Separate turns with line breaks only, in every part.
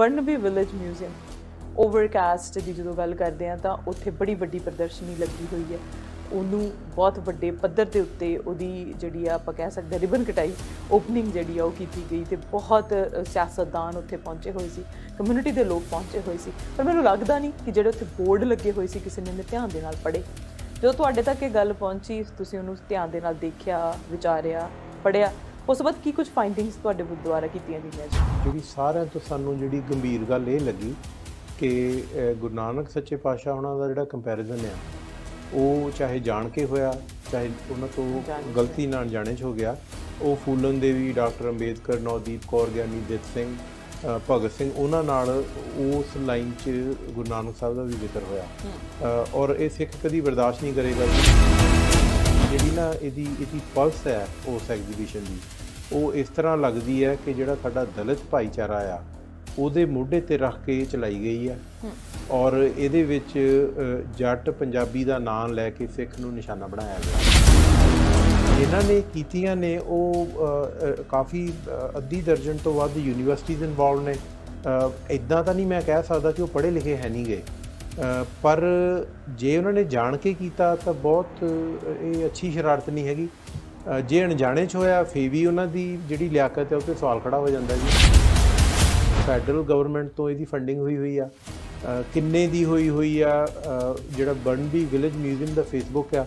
Burnaby village museum overcast ਦੀ ਜਦੋਂ ਗੱਲ ਕਰਦੇ ਆ ਤਾਂ ਉੱਥੇ ਬੜੀ ਵੱਡੀ ਪ੍ਰਦਰਸ਼ਨੀ ਲੱਗੀ ਹੋਈ ਹੈ ਉਹਨੂੰ ਬਹੁਤ ਵੱਡੇ ਪੱਧਰ ਦੇ ਉੱਤੇ ਉਹਦੀ ਜਿਹੜੀ ਆ ਆਪਾਂ ਕਹਿ ਸਕਦੇ ਰਿਬਨ ਕਟਾਈ ਓਪਨਿੰਗ ਜਿਹੜੀ ਆ ਉਹ ਕੀਤੀ ਗਈ ਤੇ ਬਹੁਤ ਸਿਆਸਤਦਾਨ ਉੱਥੇ ਪਹੁੰਚੇ ਹੋਏ ਸੀ ਕਮਿਊਨਿਟੀ ਦੇ ਲੋਕ ਪਹੁੰਚੇ ਹੋਏ ਸੀ ਪਰ ਮੈਨੂੰ ਲੱਗਦਾ ਨਹੀਂ ਕਿ ਜਿਹੜੇ ਉੱਥੇ ਬੋਰਡ ਲੱਗੇ ਹੋਏ ਸੀ ਕਿਸੇ ਨੇ ਨੇ ਧਿਆਨ ਦੇ ਨਾਲ ਪੜੇ ਜੋ ਤੁਹਾਡੇ ਤੱਕ ਇਹ ਗੱਲ ਪਹੁੰਚੀ ਤੁਸੀਂ ਉਹਨੂੰ ਧਿਆਨ ਦੇ ਨਾਲ ਦੇਖਿਆ ਵਿਚਾਰਿਆ ਪੜਿਆ ਉਸ ਤੋਂ ਬਾਅਦ ਕੀ ਕੁਝ ਫਾਈਂਡਿੰਗਸ ਤੁਹਾਡੇ ਦੁਆਰਾ ਕੀਤੀਆਂ ਗਈਆਂ ਜੀ
ਕਿਉਂਕਿ ਸਾਰਿਆਂ ਤੋਂ ਸਾਨੂੰ ਜਿਹੜੀ ਗੰਭੀਰ ਗੱਲ ਇਹ ਲੱਗੀ ਕਿ ਗੁਰੂ ਨਾਨਕ ਸੱਚੇ ਪਾਤਸ਼ਾਹ ਉਹਨਾਂ ਦਾ ਜਿਹੜਾ ਕੰਪੈਰੀਜ਼ਨ ਆ ਉਹ ਚਾਹੇ ਜਾਣ ਕੇ ਹੋਇਆ ਚਾਹੇ ਉਹਨਾਂ ਤੋਂ ਗਲਤੀ ਨਾਲ ਜਾਣੇ ਚ ਹੋ ਗਿਆ ਉਹ ਫੂਲਨ ਦੇਵੀ ਡਾਕਟਰ ਅੰਬੇਦਕਰ ਨੌਦੀਪ ਕੌਰ ਗਿਆਨੀ ਦਿੱਤ ਸਿੰਘ ਭਗਤ ਸਿੰਘ ਉਹਨਾਂ ਨਾਲ ਉਸ ਲਾਈਨ 'ਚ ਗੁਰੂ ਨਾਨਕ ਸਾਹਿਬ ਦਾ ਵੀ ਜ਼ਿਕਰ ਹੋਇਆ ਔਰ ਇਹ ਸਿੱਖ ਕਦੀ ਬਰਦਾਸ਼ਤ ਨਹੀਂ ਕਰੇਗਾ ਜਿਹੜੀ ਨਾ ਇਹਦੀ ਇਹਦੀ ਪਲਸ ਹੈ ਉਸ ਐਗਜ਼ੀਬਿਸ਼ਨ ਦੀ ਉਹ ਇਸ ਤਰ੍ਹਾਂ ਲੱਗਦੀ ਹੈ ਕਿ ਜਿਹੜਾ ਸਾਡਾ ਦਲਿਤ ਭਾਈਚਾਰਾ ਆ ਉਹਦੇ ਮੋਢੇ ਤੇ ਰੱਖ ਕੇ ਚਲਾਈ ਗਈ ਹੈ ਔਰ ਇਹਦੇ ਵਿੱਚ ਜੱਟ ਪੰਜਾਬੀ ਦਾ ਨਾਮ ਲੈ ਕੇ ਸਿੱਖ ਨੂੰ ਨਿਸ਼ਾਨਾ ਬਣਾਇਆ ਗਿਆ ਇਹਨਾਂ ਨੇ ਕੀਤੀਆਂ ਨੇ ਉਹ ਕਾਫੀ ਅੱਧੀ ਦਰਜਨ ਤੋਂ ਵੱਧ ਯੂਨੀਵਰਸਿਟੀਜ਼ ਇਨਵੋਲਡ ਨੇ ਇਦਾਂ ਤਾਂ ਨਹੀਂ ਮੈਂ ਕਹਿ ਸਕਦਾ ਕਿ ਉਹ ਪੜ੍ਹੇ ਲਿਖੇ ਹੈ ਨਹੀਂ ਗਏ ਪਰ ਜੇ ਉਹਨਾਂ ਨੇ ਜਾਣ ਕੇ ਕੀਤਾ ਤਾਂ ਬਹੁਤ ਇਹ ਅੱਛੀ ਸ਼ਰਾਰਤ ਨਹੀਂ ਹੈਗੀ ਜੇ ਅਣਜਾਣੇ ਚ ਹੋਇਆ ਫੇ ਵੀ ਉਹਨਾਂ ਦੀ ਜਿਹੜੀ ਲਿਆਕਤ ਹੈ ਉਹ ਤੇ ਸਵਾਲ ਖੜਾ ਹੋ ਜਾਂਦਾ ਜੀ ਫੈਡਰਲ ਗਵਰਨਮੈਂਟ ਤੋਂ ਇਹਦੀ ਫੰਡਿੰਗ ਹੋਈ ਹੋਈ ਆ ਕਿੰਨੇ ਦੀ ਹੋਈ ਹੋਈ ਆ ਜਿਹੜਾ ਬਰਨਬੀ ਵਿਲੇਜ ਮਿਊਜ਼ੀਅਮ ਦਾ ਫੇਸਬੁੱਕ ਆ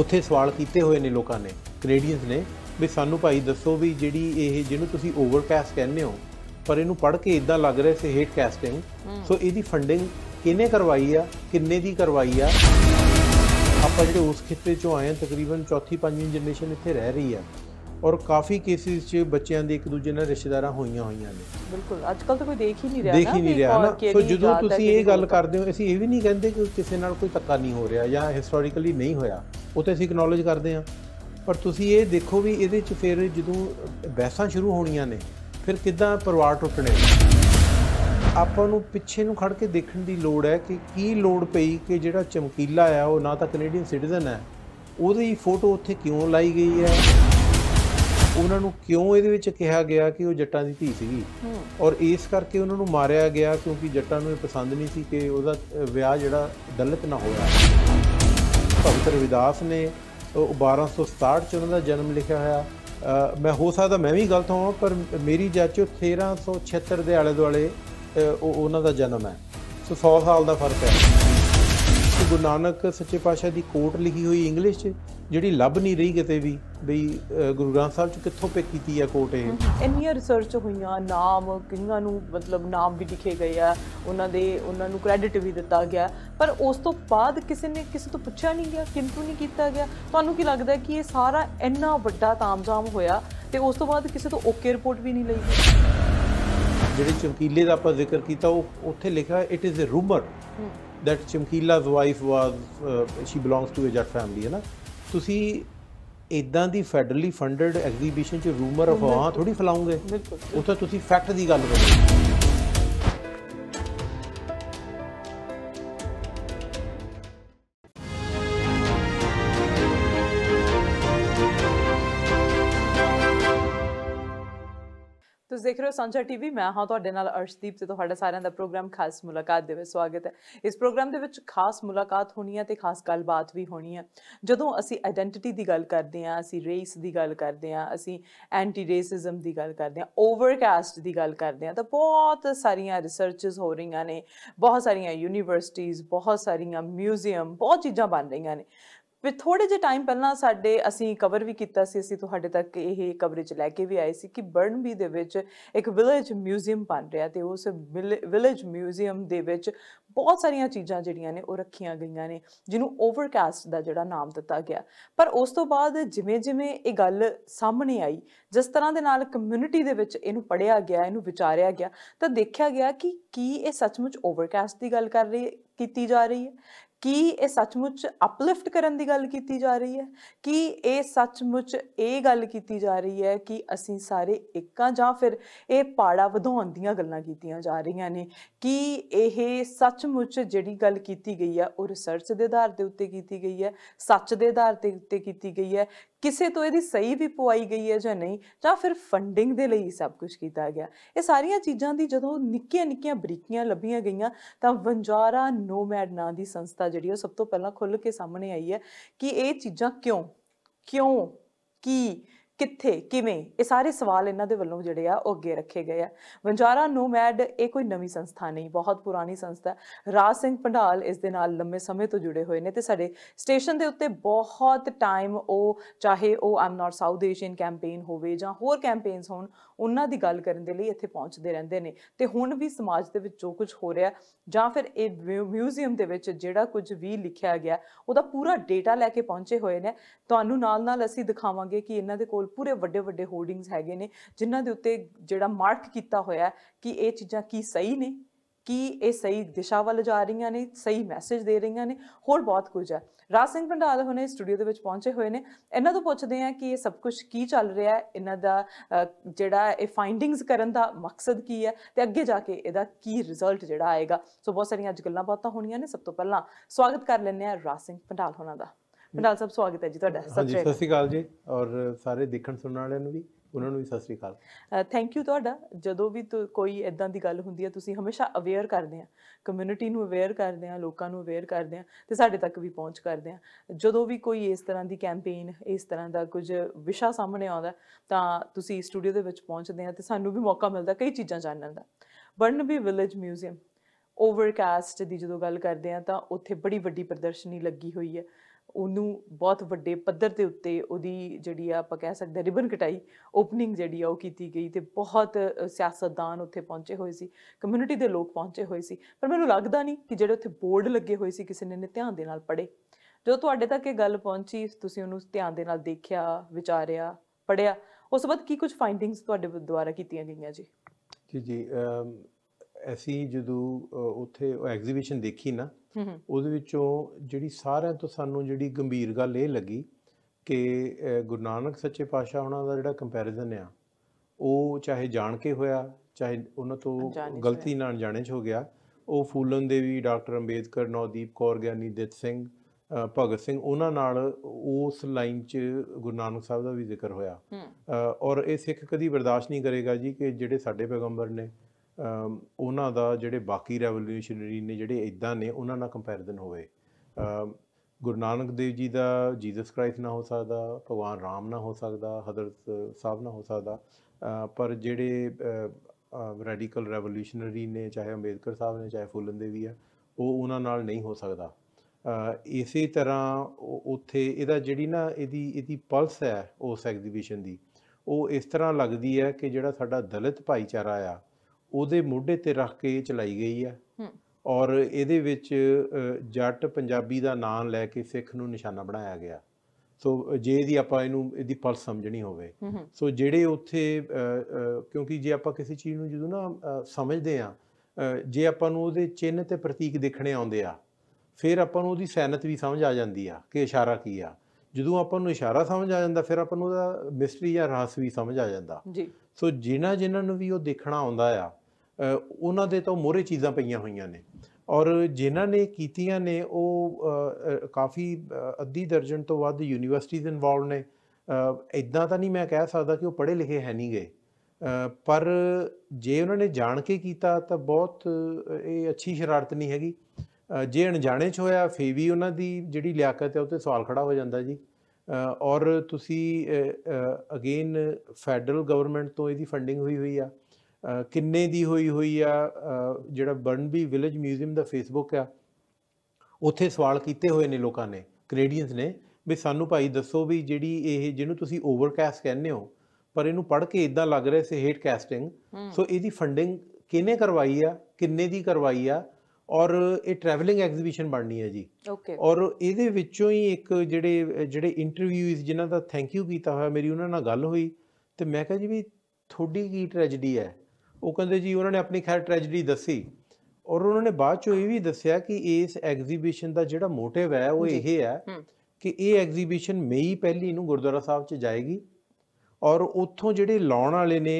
ਉੱਥੇ ਸਵਾਲ ਕੀਤੇ ਹੋਏ ਨੇ ਲੋਕਾਂ ਨੇ ਕੈਨੇਡੀਅਨਸ ਨੇ ਵੀ ਸਾਨੂੰ ਭਾਈ ਦੱਸੋ ਵੀ ਜਿਹੜੀ ਇਹ ਜਿਹਨੂੰ ਤੁਸੀਂ ਓਵਰਕਾਸਟ ਕਹਿੰਦੇ ਹੋ ਪਰ ਇਹਨੂੰ ਪੜ੍ਹ ਕੇ ਇਦਾਂ ਲੱਗ ਰਿਹਾ ਸੀ ਹੇਟ ਕੈਸਟਿੰਗ ਸੋ ਇਹਦੀ ਫੰਡਿੰਗ ਕਿਨੇ ਕਰਵਾਈ ਆ ਕਿੰਨੇ ਦੀ ਕਰਵਾਈ ਆ ਆਪਾਂ ਜਿਹੜੇ ਉਸ ਖੇਤਰੇ ਚੋਂ ਆਏ ਹਾਂ ਤਕਰੀਬਨ ਚੌਥੀ ਪੰਜਵੀਂ ਜਨਰੇਸ਼ਨ ਇੱਥੇ ਰਹਿ ਰਹੀ ਹੈ ਔਰ ਕਾਫੀ ਕੇਸਿਸ 'ਚ ਬੱਚਿਆਂ ਦੇ ਇੱਕ ਦੂਜੇ ਨਾਲ ਰਿਸ਼ਤੇਦਾਰਾਂ ਹੋਈਆਂ ਹੋਈਆਂ ਨੇ
ਬਿਲਕੁਲ ਅੱਜ ਕੱਲ ਤਾਂ ਕੋਈ ਦੇਖ ਹੀ ਨਹੀਂ ਰਿਹਾ ਦੇਖ ਹੀ ਨਹੀਂ ਰਿਹਾ ਨਾ ਸੋ ਜਦੋਂ ਤੁਸੀਂ ਇਹ ਗੱਲ
ਕਰਦੇ ਹੋ ਅਸੀਂ ਇਹ ਵੀ ਨਹੀਂ ਕਹਿੰਦੇ ਕਿ ਕਿਸੇ ਨਾਲ ਕੋਈ ਤੱਕਾ ਨਹੀਂ ਹੋ ਰਿਹਾ ਜਾਂ ਹਿਸਟੋਰੀਕਲੀ ਨਹੀਂ ਹੋਇਆ ਉਹ ਤੇ ਅਸੀਂ ਅਕਨੋਲਜ ਕਰਦੇ ਹਾਂ ਪਰ ਤੁਸੀਂ ਇਹ ਦੇਖੋ ਵੀ ਇਹਦੇ 'ਚ ਫਿਰ ਜਦੋਂ ਬਹਿਸਾਂ ਸ਼ੁਰੂ ਹੋਣੀਆਂ ਨੇ ਫਿਰ ਕਿੱਦਾਂ ਪਰਿਵਾਰ ਟੁੱਟਣੇ ਆਪਾਂ ਨੂੰ ਪਿੱਛੇ ਨੂੰ ਖੜ ਕੇ ਦੇਖਣ ਦੀ ਲੋੜ ਹੈ ਕਿ ਕੀ ਲੋੜ ਪਈ ਕਿ ਜਿਹੜਾ ਚਮਕੀਲਾ ਆ ਉਹ ਨਾ ਤਾਂ ਕੈਨੇਡੀਅਨ ਸਿਟੀਜ਼ਨ ਹੈ ਉਹਦੀ ਫੋਟੋ ਉੱਥੇ ਕਿਉਂ ਲਾਈ ਗਈ ਹੈ ਉਹਨਾਂ ਨੂੰ ਕਿਉਂ ਇਹਦੇ ਵਿੱਚ ਕਿਹਾ ਗਿਆ ਕਿ ਉਹ ਜੱਟਾਂ ਦੀ ਧੀ ਸੀਗੀ ਔਰ ਇਸ ਕਰਕੇ ਉਹਨਾਂ ਨੂੰ ਮਾਰਿਆ ਗਿਆ ਕਿਉਂਕਿ ਜੱਟਾਂ ਨੂੰ ਇਹ ਪਸੰਦ ਨਹੀਂ ਸੀ ਕਿ ਉਹਦਾ ਵਿਆਹ ਜਿਹੜਾ ਦਲਿਤ ਨਾ ਹੋਇਆ ਭਗਤ ਰਵਿਦਾਸ ਨੇ 1267 ਚ ਉਹਨਾਂ ਦਾ ਜਨਮ ਲਿਖਿਆ ਹੋਇਆ ਮੈਂ ਹੋ ਸਕਦਾ ਮੈਂ ਵੀ ਗਲਤ ਹਾਂ ਪਰ ਮੇਰੀ ਜੱਜ 1376 ਦੇ ਆਲੇ ਦੁਆਲੇ ਉਹਨਾਂ ਦਾ ਜਨਮ ਹੈ ਸੋ 100 ਸਾਲ ਦਾ ਫਰਕ ਹੈ ਗੁਰੂ ਨਾਨਕ ਸੱਚੇ ਪਾਤਸ਼ਾਹ ਦੀ ਕੋਟ ਲਿਖੀ ਹੋਈ ਇੰਗਲਿਸ਼ 'ਚ ਜਿਹੜੀ ਲੱਭ ਨਹੀਂ ਰਹੀ ਕਿਤੇ ਵੀ ਬਈ ਗੁਰੂ ਗ੍ਰੰਥ ਸਾਹਿਬ 'ਚ ਕਿੱਥੋਂ ਪੇ ਕੀਤੀ ਆ ਕੋਟ ਇਹ
ਇੰਨੀਆਂ ਰਿਸਰਚ ਹੋਈਆਂ ਨਾਮ ਕਿੰਨਾਂ ਨੂੰ ਮਤਲਬ ਨਾਮ ਵੀ ਲਿਖੇ ਗਏ ਆ ਉਹਨਾਂ ਦੇ ਉਹਨਾਂ ਨੂੰ ਕ੍ਰੈਡਿਟ ਵੀ ਦਿੱਤਾ ਗਿਆ ਪਰ ਉਸ ਤੋਂ ਬਾਅਦ ਕਿਸੇ ਨੇ ਕਿਸੇ ਤੋਂ ਪੁੱਛਿਆ ਨਹੀਂ ਗਿਆ ਕਿੰਤੂ ਨਹੀਂ ਕੀਤਾ ਗਿਆ ਤੁਹਾਨੂੰ ਕੀ ਲੱਗਦਾ ਕਿ ਇਹ ਸਾਰਾ ਇੰਨਾ ਵੱਡਾ ਤਾਮਜਾਮ ਹੋਇਆ ਤੇ ਉਸ ਤੋਂ ਬਾਅਦ ਕਿਸੇ ਤੋਂ ਓਕੇ ਰਿਪੋਰਟ ਵੀ ਨਹੀਂ ਲਈ ਗਈ
ਜਿਹੜੇ ਚਮਕੀਲੇ ਦਾ ਆਪਾਂ ਜ਼ਿਕਰ ਕੀਤਾ ਉਹ ਉੱਥੇ ਲਿਖਿਆ it is a rumour that Chamkila's wife was she belongs to a Jatt family ਹੈ ਨਾ ਤੁਸੀਂ ਇਦਾਂ ਦੀ ਫੈਡਰਲੀ ਫੰਡਡ ਐਗਜ਼ੀਬਿਸ਼ਨ ਚ ਰੂਮਰ ਅਫਵਾਹ ਥੋੜੀ ਫਲਾਉਂਗੇ ਉੱਥੇ ਤੁਸੀਂ ਫੈਕਟ ਦੀ ਗੱਲ ਕਰੋ
ਦੇਖ ਰਹੇ ਹੋ ਸਾਂਝਾ ਟੀਵੀ ਮੈਂ ਹਾਂ ਤੁਹਾਡੇ ਨਾਲ ਅਰਸ਼ਦੀਪ ਤੇ ਤੁਹਾਡਾ ਸਾਰਿਆਂ ਦਾ ਪ੍ਰੋਗਰਾਮ ਖਾਸ ਮੁਲਾਕਾਤ ਦੇ ਵਿੱਚ ਸਵਾਗਤ ਹੈ ਇਸ ਪ੍ਰੋਗਰਾਮ ਦੇ ਵਿੱਚ ਖਾਸ ਮੁਲਾਕਾਤ ਹੋਣੀ ਹੈ ਤੇ ਖਾਸ ਗੱਲਬਾਤ ਵੀ ਹੋਣੀ ਹੈ ਜਦੋਂ ਅਸੀਂ ਆਇਡੈਂਟੀਟੀ ਦੀ ਗੱਲ ਕਰਦੇ ਹਾਂ ਅਸੀਂ ਰੇਸ ਦੀ ਗੱਲ ਕਰਦੇ ਹਾਂ ਅਸੀਂ ਐਂਟੀ ਰੇਸਿਜ਼ਮ ਦੀ ਗੱਲ ਕਰਦੇ ਹਾਂ ਓਵਰਕਾਸਟ ਦੀ ਗੱਲ ਕਰਦੇ ਹਾਂ ਤਾਂ ਬਹੁਤ ਸਾਰੀਆਂ ਰਿਸਰਚਸ ਹੋ ਰਹੀਆਂ ਨੇ ਬਹੁਤ ਸਾਰੀਆਂ ਯੂਨੀਵਰਸਿਟੀਆਂ ਬਹੁਤ ਸਾਰੀਆਂ ਮਿਊਜ਼ੀਅਮ ਬਹੁਤ ਚੀਜ਼ਾਂ ਬਣ ਰਹੀਆਂ ਨੇ ਵੀ ਥੋੜੇ ਜਿਹਾ ਟਾਈਮ ਪਹਿਲਾਂ ਸਾਡੇ ਅਸੀਂ ਕਵਰ ਵੀ ਕੀਤਾ ਸੀ ਅਸੀਂ ਤੁਹਾਡੇ ਤੱਕ ਇਹ ਕਵਰੇਜ ਲੈ ਕੇ ਵੀ ਆਏ ਸੀ ਕਿ ਬਰਨਬੀ ਦੇ ਵਿੱਚ ਇੱਕ ਵਿਲੇਜ ਮਿਊਜ਼ੀਅਮ ਬਣ ਰਿਹਾ ਤੇ ਉਸ ਵਿਲੇਜ ਮਿਊਜ਼ੀਅਮ ਦੇ ਵਿੱਚ ਬਹੁਤ ਸਾਰੀਆਂ ਚੀਜ਼ਾਂ ਜਿਹੜੀਆਂ ਨੇ ਉਹ ਰੱਖੀਆਂ ਗਈਆਂ ਨੇ ਜਿਹਨੂੰ ਓਵਰਕਾਸਟ ਦਾ ਜਿਹੜਾ ਨਾਮ ਦਿੱਤਾ ਗਿਆ ਪਰ ਉਸ ਤੋਂ ਬਾਅਦ ਜਿਵੇਂ-ਜਿਵੇਂ ਇਹ ਗੱਲ ਸਾਹਮਣੇ ਆਈ ਜਿਸ ਤਰ੍ਹਾਂ ਦੇ ਨਾਲ ਕਮਿਊਨਿਟੀ ਦੇ ਵਿੱਚ ਇਹਨੂੰ ਪੜਿਆ ਗਿਆ ਇਹਨੂੰ ਵਿਚਾਰਿਆ ਗਿਆ ਤਾਂ ਦੇਖਿਆ ਗਿਆ ਕਿ ਕੀ ਇਹ ਸੱਚਮੁੱਚ ਓਵਰਕਾਸਟ ਦੀ ਗੱਲ ਕਰ ਰਹੀ ਕੀਤੀ ਜਾ ਰਹੀ ਹੈ ਕੀ ਇਹ ਸੱਚਮੁੱਚ ਅਪਲਿਫਟ ਕਰਨ ਦੀ ਗੱਲ ਕੀਤੀ ਜਾ ਰਹੀ ਹੈ ਕੀ ਇਹ ਸੱਚਮੁੱਚ ਇਹ ਗੱਲ ਕੀਤੀ ਜਾ ਰਹੀ ਹੈ ਕਿ ਅਸੀਂ ਸਾਰੇ ਇੱਕਾਂ ਜਾਂ ਫਿਰ ਇਹ ਪਾੜਾ ਵਧਾਉਣ ਦੀਆਂ ਗੱਲਾਂ ਕੀਤੀਆਂ ਜਾ ਰਹੀਆਂ ਨੇ ਕੀ ਇਹ ਸੱਚਮੁੱਚ ਜਿਹੜੀ ਗੱਲ ਕੀਤੀ ਗਈ ਹੈ ਉਹ ਰਿਸਰਚ ਦੇ ਆਧਾਰ ਦੇ ਉੱਤੇ ਕੀਤੀ ਗਈ ਹੈ ਸੱਚ ਦੇ ਆਧਾਰ ਤੇ ਉੱਤੇ ਕੀਤੀ ਗਈ ਹੈ ਕਿਸੇ ਤੋਂ ਇਹਦੀ ਸਹੀ ਵੀ ਪਵਾਈ ਗਈ ਹੈ ਜਾਂ ਨਹੀਂ ਜਾਂ ਫਿਰ ਫੰਡਿੰਗ ਦੇ ਲਈ ਸਭ ਕੁਝ ਕੀਤਾ ਗਿਆ ਇਹ ਸਾਰੀਆਂ ਚੀਜ਼ਾਂ ਦੀ ਜਦੋਂ ਨਿੱਕੀਆਂ ਨਿੱਕੀਆਂ ਬਰੀਕੀਆਂ ਲੱਭੀਆਂ ਗਈਆਂ ਤਾਂ ਵੰਜਾਰਾ ਨੋਮੈਡ ਨਾਂ ਦੀ ਸੰਸਥਾ ਜਿਹੜੀ ਉਹ ਸਭ ਤੋਂ ਪਹਿਲਾਂ ਖੁੱਲ ਕੇ ਸਾਹਮਣੇ ਆਈ ਹੈ ਕਿ ਇਹ ਚੀਜ਼ਾਂ ਕਿਉਂ ਕਿਉਂ ਕੀ ਕਿੱਥੇ ਕਿਵੇਂ ਇਹ ਸਾਰੇ ਸਵਾਲ ਇਹਨਾਂ ਦੇ ਵੱਲੋਂ ਜਿਹੜੇ ਆ ਉਹ ਅੱਗੇ ਰੱਖੇ ਗਏ ਆ ਵੰਜਾਰਾ ਨੋਮੈਡ ਇਹ ਕੋਈ ਨਵੀਂ ਸੰਸਥਾ ਨਹੀਂ ਬਹੁਤ ਪੁਰਾਣੀ ਸੰਸਥਾ ਰਾਜ ਸਿੰਘ ਪੰਡਾਲ ਇਸ ਦੇ ਨਾਲ ਲੰਮੇ ਸਮੇਂ ਤੋਂ ਜੁੜੇ ਹੋਏ ਨੇ ਤੇ ਸਾਡੇ ਸਟੇਸ਼ਨ ਦੇ ਉੱਤੇ ਬਹੁਤ ਟਾਈਮ ਉਹ ਚਾਹੇ ਉਹ ਆਮ ਨਾਟ ਸਾਊਥ ਏਸ਼ੀਅਨ ਕੈਂਪੇਨ ਹੋਵੇ ਜਾਂ ਹੋਰ ਕੈਂਪੇਨਸ ਹੋਣ ਉਹਨਾਂ ਦੀ ਗੱਲ ਕਰਨ ਦੇ ਲਈ ਇੱਥੇ ਪਹੁੰਚਦੇ ਰਹਿੰਦੇ ਨੇ ਤੇ ਹੁਣ ਵੀ ਸਮਾਜ ਦੇ ਵਿੱਚ ਜੋ ਕੁਝ ਹੋ ਰਿਹਾ ਜਾਂ ਫਿਰ ਇਹ ਮਿਊਜ਼ੀਅਮ ਦੇ ਵਿੱਚ ਜਿਹੜਾ ਕੁਝ ਵੀ ਲਿਖਿਆ ਗਿਆ ਉਹਦਾ ਪੂਰਾ ਡੇਟਾ ਲੈ ਕੇ ਪਹੁੰਚੇ ਹੋਏ ਨੇ ਤੁਹਾਨੂੰ ਨਾਲ-ਨਾਲ ਅਸੀਂ ਦਿਖਾਵਾਂਗੇ ਕਿ ਇਹਨਾਂ ਦੇ ਕੋਲ ਪੂਰੇ ਵੱਡੇ-ਵੱਡੇ ਹੋਰਡਿੰਗਸ ਹੈਗੇ ਨੇ ਜਿਨ੍ਹਾਂ ਦੇ ਉੱਤੇ ਜਿਹੜਾ ਮਾਰਕ ਕੀਤਾ ਹੋਇਆ ਕਿ ਇਹ ਚੀਜ਼ਾਂ ਕੀ ਸਹੀ ਨੇ ਕੀ ਇਹ ਸਹੀ ਦਿਸ਼ਾ ਵੱਲ ਜਾ ਰਹੀਆਂ ਨੇ ਸਹੀ ਮੈਸੇਜ ਦੇ ਰਹੀਆਂ ਨੇ ਹੋਰ ਬਹੁਤ ਕੁਝ ਹੈ ਰਾਜ ਸਿੰਘ ਭੰਡਾਲ ਹੁਣੇ ਸਟੂਡੀਓ ਦੇ ਵਿੱਚ ਪਹੁੰਚੇ ਹੋਏ ਨੇ ਇਹਨਾਂ ਤੋਂ ਪੁੱਛਦੇ ਆ ਕਿ ਇਹ ਸਭ ਕੁਝ ਕੀ ਚੱਲ ਰਿਹਾ ਹੈ ਇਹਨਾਂ ਦਾ ਜਿਹੜਾ ਇਹ ਫਾਈਂਡਿੰਗਸ ਕਰਨ ਦਾ ਮਕਸਦ ਕੀ ਹੈ ਤੇ ਅੱਗੇ ਜਾ ਕੇ ਇਹਦਾ ਕੀ ਰਿਜ਼ਲਟ ਜਿਹੜਾ ਆਏਗਾ ਸੋ ਬਹੁਤ ਸਾਰੀਆਂ ਅੱਜ ਗੱਲਾਂ ਬਾਤਾਂ ਹੋਣੀਆਂ ਨੇ ਸਭ ਤੋਂ ਪਹਿਲਾਂ ਸਵਾਗਤ ਕਰ ਲੈਂਦੇ ਆ ਰਾਜ ਸਿੰਘ ਭੰਡਾਲ ਹੋਣਾ ਦਾ ਭੰਡਾਲ ਸਾਹਿਬ ਸਵਾਗਤ ਹੈ ਜੀ ਤੁਹਾਡਾ ਸਤਿ ਸ਼੍ਰੀ ਅਕਾਲ
ਜੀ ਔਰ ਸਾਰੇ ਦੇਖਣ ਸੁਣਨ ਵਾਲਿਆਂ ਨੂੰ ਵੀ ਉਹਨਾਂ ਨੂੰ ਵੀ ਸਤਿ ਸ੍ਰੀ ਅਕਾਲ
ਥੈਂਕ ਯੂ ਤੁਹਾਡਾ ਜਦੋਂ ਵੀ ਕੋਈ ਇਦਾਂ ਦੀ ਗੱਲ ਹੁੰਦੀ ਹੈ ਤੁਸੀਂ ਹਮੇਸ਼ਾ ਅਵੇਅਰ ਕਰਦੇ ਆ ਕਮਿਊਨਿਟੀ ਨੂੰ ਅਵੇਅਰ ਕਰਦੇ ਆ ਲੋਕਾਂ ਨੂੰ ਅਵੇਅਰ ਕਰਦੇ ਆ ਤੇ ਸਾਡੇ ਤੱਕ ਵੀ ਪਹੁੰਚ ਕਰਦੇ ਆ ਜਦੋਂ ਵੀ ਕੋਈ ਇਸ ਤਰ੍ਹਾਂ ਦੀ ਕੈਂਪੇਨ ਇਸ ਤਰ੍ਹਾਂ ਦਾ ਕੁਝ ਵਿਸ਼ਾ ਸਾਹਮਣੇ ਆਉਂਦਾ ਤਾਂ ਤੁਸੀਂ ਸਟੂਡੀਓ ਦੇ ਵਿੱਚ ਪਹੁੰਚਦੇ ਆ ਤੇ ਸਾਨੂੰ ਵੀ ਮੌਕਾ ਮਿਲਦਾ ਕਈ ਚੀਜ਼ਾਂ ਜਾਣਨ ਦਾ ਬਰਨਬੀ ਵਿਲੇਜ ਮਿਊਜ਼ੀਅਮ ਓਵਰਕਾਸਟ ਦੀ ਜਦੋਂ ਗੱਲ ਕਰਦੇ ਆ ਤਾਂ ਉੱਥੇ ਬੜੀ ਵੱਡੀ ਪ੍ਰਦਰਸ਼ਨੀ ਲੱਗੀ ਹੋਈ ਹੈ ਉਹਨੂੰ ਬਹੁਤ ਵੱਡੇ ਪੱਧਰ ਦੇ ਉੱਤੇ ਉਹਦੀ ਜਿਹੜੀ ਆ ਆਪਾਂ ਕਹਿ ਸਕਦੇ ਰਿਬਨ ਕਟਾਈ ਓਪਨਿੰਗ ਜਿਹੜੀ ਆ ਉਹ ਕੀਤੀ ਗਈ ਤੇ ਬਹੁਤ ਸਿਆਸਤਦਾਨ ਉੱਥੇ ਪਹੁੰਚੇ ਹੋਏ ਸੀ ਕਮਿਊਨਿਟੀ ਦੇ ਲੋਕ ਪਹੁੰਚੇ ਹੋਏ ਸੀ ਪਰ ਮੈਨੂੰ ਲੱਗਦਾ ਨਹੀਂ ਕਿ ਜਿਹੜੇ ਉੱਥੇ ਬੋਰਡ ਲੱਗੇ ਹੋਏ ਸੀ ਕਿਸੇ ਨੇ ਨੇ ਧਿਆਨ ਦੇ ਨਾਲ ਪੜੇ ਜੋ ਤੁਹਾਡੇ ਤੱਕ ਇਹ ਗੱਲ ਪਹੁੰਚੀ ਤੁਸੀਂ ਉਹਨੂੰ ਧਿਆਨ ਦੇ ਨਾਲ ਦੇਖਿਆ ਵਿਚਾਰਿਆ ਪੜਿਆ ਉਸ ਤੋਂ ਬਾਅਦ ਕੀ ਕੁਝ ਫਾਈਂਡਿੰਗਸ ਤੁਹਾਡੇ ਦੁਆਰਾ ਕੀਤੀਆਂ ਗਈਆਂ ਜੀ
ਜੀ ਜੀ ਅਸੀਂ ਜਦੋਂ ਉੱਥੇ ਉਹ ਐਗਜ਼ੀਬਿਸ਼ਨ ਦੇਖੀ ਨਾ ਉਹਦੇ ਵਿੱਚੋਂ ਜਿਹੜੀ ਸਾਰਿਆਂ ਤੋਂ ਸਾਨੂੰ ਜਿਹੜੀ ਗੰਭੀਰ ਗੱਲ ਇਹ ਲੱਗੀ ਕਿ ਗੁਰੂ ਨਾਨਕ ਸੱਚੇ ਪਾਤਸ਼ਾਹ ਉਹਨਾਂ ਦਾ ਜਿਹੜਾ ਕੰਪੈਰੀਜ਼ਨ ਆ ਉਹ ਚਾਹੇ ਜਾਣ ਕੇ ਹੋਇਆ ਚਾਹੇ ਉਹਨਾਂ ਤੋਂ ਗਲਤੀ ਨਾਲ ਜਾਣੇ ਚ ਹੋ ਗਿਆ ਉਹ ਫੂਲਨ ਦੇਵੀ ਡਾਕਟਰ ਅੰਬੇਦਕਰ ਨੌਦੀਪ ਕੌਰ ਗਿਆਨੀ ਦਿੱਤ ਸਿੰਘ ਭਗਤ ਸਿੰਘ ਉਹਨਾਂ ਨਾਲ ਉਸ ਲਾਈਨ 'ਚ ਗੁਰੂ ਨਾਨਕ ਸਾਹਿਬ ਦਾ ਵੀ ਜ਼ਿਕਰ ਹੋਇਆ ਔਰ ਇਹ ਸਿੱਖ ਕਦੀ ਬਰਦਾਸ਼ਤ ਨਹੀਂ ਕਰੇਗਾ ਜੀ ਕਿ ਜਿਹੜੇ ਸਾਡੇ ਪੈਗੰਬਰ ਨੇ ਉਹਨਾਂ ਦਾ ਜਿਹੜੇ ਬਾਕੀ ਰੈਵੋਲੂਸ਼ਨਰੀ ਨੇ ਜਿਹੜੇ ਇਦਾਂ ਨੇ ਉਹਨਾਂ ਨਾਲ ਕੰਪੈਰੀਜ਼ਨ ਹੋਵੇ ਗੁਰੂ ਨਾਨਕ ਦੇਵ ਜੀ ਦਾ ਜੀਸਸ ਕ੍ਰਾਈਸਟ ਨਾ ਹੋ ਸਕਦਾ ਭਗਵਾਨ ਰਾਮ ਨਾ ਹੋ ਸਕਦਾ ਹਜ਼ਰਤ ਸਾਹਿਬ ਨਾ ਹੋ ਸਕਦਾ ਪਰ ਜਿਹੜੇ ਰੈਡੀਕਲ ਰੈਵੋਲੂਸ਼ਨਰੀ ਨੇ ਚਾਹੇ ਅੰਬੇਦਕਰ ਸਾਹਿਬ ਨੇ ਚਾਹੇ ਫੁੱਲਨ ਦੇਵੀ ਆ ਉਹ ਉਹਨਾਂ ਨਾਲ ਨਹੀਂ ਹੋ ਸਕਦਾ ਇਸੇ ਤਰ੍ਹਾਂ ਉੱਥੇ ਇਹਦਾ ਜਿਹੜੀ ਨਾ ਇਹਦੀ ਇਹਦੀ ਪਲਸ ਹੈ ਉਸ ਐਗਜ਼ੀਬਿਸ਼ਨ ਦੀ ਉਹ ਇਸ ਤਰ੍ਹਾਂ ਲੱਗਦੀ ਹੈ ਕਿ ਜਿਹੜਾ ਸਾਡਾ ਦਲਿਤ ਭਾਈਚਾਰਾ ਆ ਉਹਦੇ ਮੋਢੇ ਤੇ ਰੱਖ ਕੇ ਚਲਾਈ ਗਈ ਆ ਔਰ ਇਹਦੇ ਵਿੱਚ ਜੱਟ ਪੰਜਾਬੀ ਦਾ ਨਾਮ ਲੈ ਕੇ ਸਿੱਖ ਨੂੰ ਨਿਸ਼ਾਨਾ ਬਣਾਇਆ ਗਿਆ ਸੋ ਜੇ ਇਹਦੀ ਆਪਾਂ ਇਹਨੂੰ ਇਹਦੀ ਪਲ ਸਮਝਣੀ ਹੋਵੇ ਸੋ ਜਿਹੜੇ ਉੱਥੇ ਕਿਉਂਕਿ ਜੇ ਆਪਾਂ ਕਿਸੇ ਚੀਜ਼ ਨੂੰ ਜਦੋਂ ਨਾ ਸਮਝਦੇ ਆ ਜੇ ਆਪਾਂ ਨੂੰ ਉਹਦੇ ਚਿੰਨ੍ਹ ਤੇ ਪ੍ਰਤੀਕ ਦੇਖਣੇ ਆਉਂਦੇ ਆ ਫਿਰ ਆਪਾਂ ਨੂੰ ਉਹਦੀ ਸੈਨਤ ਵੀ ਸਮਝ ਆ ਜਾਂਦੀ ਆ ਕਿ ਇਸ਼ਾਰਾ ਕੀ ਆ ਜਦੋਂ ਆਪਾਂ ਨੂੰ ਇਸ਼ਾਰਾ ਸਮਝ ਆ ਜਾਂਦਾ ਫਿਰ ਆਪਾਂ ਨੂੰ ਉਹਦਾ ਮਿਸਟਰੀ ਜਾਂ ਰਹੱਸ ਵੀ ਸਮਝ ਆ ਜਾਂਦਾ ਜੀ ਸੋ ਜਿਨ੍ਹਾਂ ਜਿਨ੍ਹਾਂ ਨੂੰ ਵੀ ਉਹ ਦੇਖਣਾ ਆਉਂਦਾ ਆ ਉਹਨਾਂ ਦੇ ਤਾਂ ਮੋਰੇ ਚੀਜ਼ਾਂ ਪਈਆਂ ਹੋਈਆਂ ਨੇ ਔਰ ਜਿਨ੍ਹਾਂ ਨੇ ਕੀਤੀਆਂ ਨੇ ਉਹ ਕਾਫੀ ਅੱਧੀ ਦਰਜਨ ਤੋਂ ਵੱਧ ਯੂਨੀਵਰਸਿਟੀਜ਼ ਇਨਵੋਲਵ ਨੇ ਇਦਾਂ ਤਾਂ ਨਹੀਂ ਮੈਂ ਕਹਿ ਸਕਦਾ ਕਿ ਉਹ ਪੜ੍ਹੇ ਲਿਖੇ ਹੈ ਨਹੀਂ ਗਏ ਪਰ ਜੇ ਉਹਨਾਂ ਨੇ ਜਾਣ ਕੇ ਕੀਤਾ ਤਾਂ ਬਹੁਤ ਇਹ ਅੱਛੀ ਸ਼ਰਾਰਤ ਨਹੀਂ ਹੈਗੀ ਜੇ ਅਣਜਾਣੇ ਚ ਹੋਇਆ ਫੇ ਵੀ ਉਹਨਾਂ ਦੀ ਜਿਹੜੀ ਲਿਆਕਤ ਹੈ ਉਹ ਤੇ ਸਵਾਲ ਖੜਾ ਹੋ ਜਾਂਦਾ ਜੀ ਔਰ ਤੁਸੀਂ ਅਗੇਨ ਫੈਡਰਲ ਗਵਰਨਮੈਂਟ ਤੋਂ ਇਹਦੀ ਫੰਡਿੰਗ ਹੋਈ ਹੋਈ ਆ ਕਿੰਨੇ ਦੀ ਹੋਈ ਹੋਈ ਆ ਜਿਹੜਾ ਬਰਨਬੀ ਵਿਲੇਜ ਮਿਊਜ਼ੀਅਮ ਦਾ ਫੇਸਬੁੱਕ ਆ ਉੱਥੇ ਸਵਾਲ ਕੀਤੇ ਹੋਏ ਨੇ ਲੋਕਾਂ ਨੇ ਕੈਨੇਡੀਅਨਸ ਨੇ ਵੀ ਸਾਨੂੰ ਭਾਈ ਦੱਸੋ ਵੀ ਜਿਹੜੀ ਇਹ ਜਿਹਨੂੰ ਤੁਸੀਂ ਓਵਰਕਾਸਟ ਕਹਿੰਦੇ ਹੋ ਪਰ ਇਹਨੂੰ ਪੜ੍ਹ ਕੇ ਇਦਾਂ ਲੱਗ ਰਿਹਾ ਸੀ ਹੇਟ ਕਾਸਟਿੰਗ ਸੋ ਇਹਦੀ ਫੰਡਿੰਗ ਕਿਹਨੇ ਕਰਵਾਈ ਆ ਕਿੰਨੇ ਦੀ ਕਰਵਾਈ ਆ ਔਰ ਇਹ ਟਰੈਵਲਿੰਗ ਐਗਜ਼ੀਬਿਸ਼ਨ ਬਣਨੀ ਹੈ ਜੀ ਓਕੇ ਔਰ ਇਹਦੇ ਵਿੱਚੋਂ ਹੀ ਇੱਕ ਜਿਹੜੇ ਜਿਹੜੇ ਇੰਟਰਵਿਊਜ਼ ਜਿਨ੍ਹਾਂ ਦਾ ਥੈਂਕ ਯੂ ਕੀਤਾ ਹੋਇਆ ਮੇਰੀ ਉਹਨਾਂ ਨਾਲ ਗੱਲ ਹੋਈ ਤੇ ਮੈਂ ਕਿਹਾ ਜੀ ਵੀ ਥੋੜੀ ਕੀ ਟ੍ਰੈਜਡੀ ਹੈ ਉਹ ਕਹਿੰਦੇ ਜੀ ਉਹਨਾਂ ਨੇ ਆਪਣੀ ਖੈਰ ਟ੍ਰੈਜੇਡੀ ਦੱਸੀ ਔਰ ਉਹਨਾਂ ਨੇ ਬਾਅਦ ਚੋਂ ਇਹ ਵੀ ਦੱਸਿਆ ਕਿ ਇਸ ਐਗਜ਼ੀਬਿਸ਼ਨ ਦਾ ਜਿਹੜਾ ਮੋਟਿਵ ਹੈ ਉਹ ਇਹ ਹੈ ਕਿ ਇਹ ਐਗਜ਼ੀਬਿਸ਼ਨ ਮਈ ਪਹਿਲੀ ਨੂੰ ਗੁਰਦੁਆਰਾ ਸਾਹਿਬ 'ਚ ਜਾਏਗੀ ਔਰ ਉੱਥੋਂ ਜਿਹੜੇ ਲਾਉਣ ਵਾਲੇ ਨੇ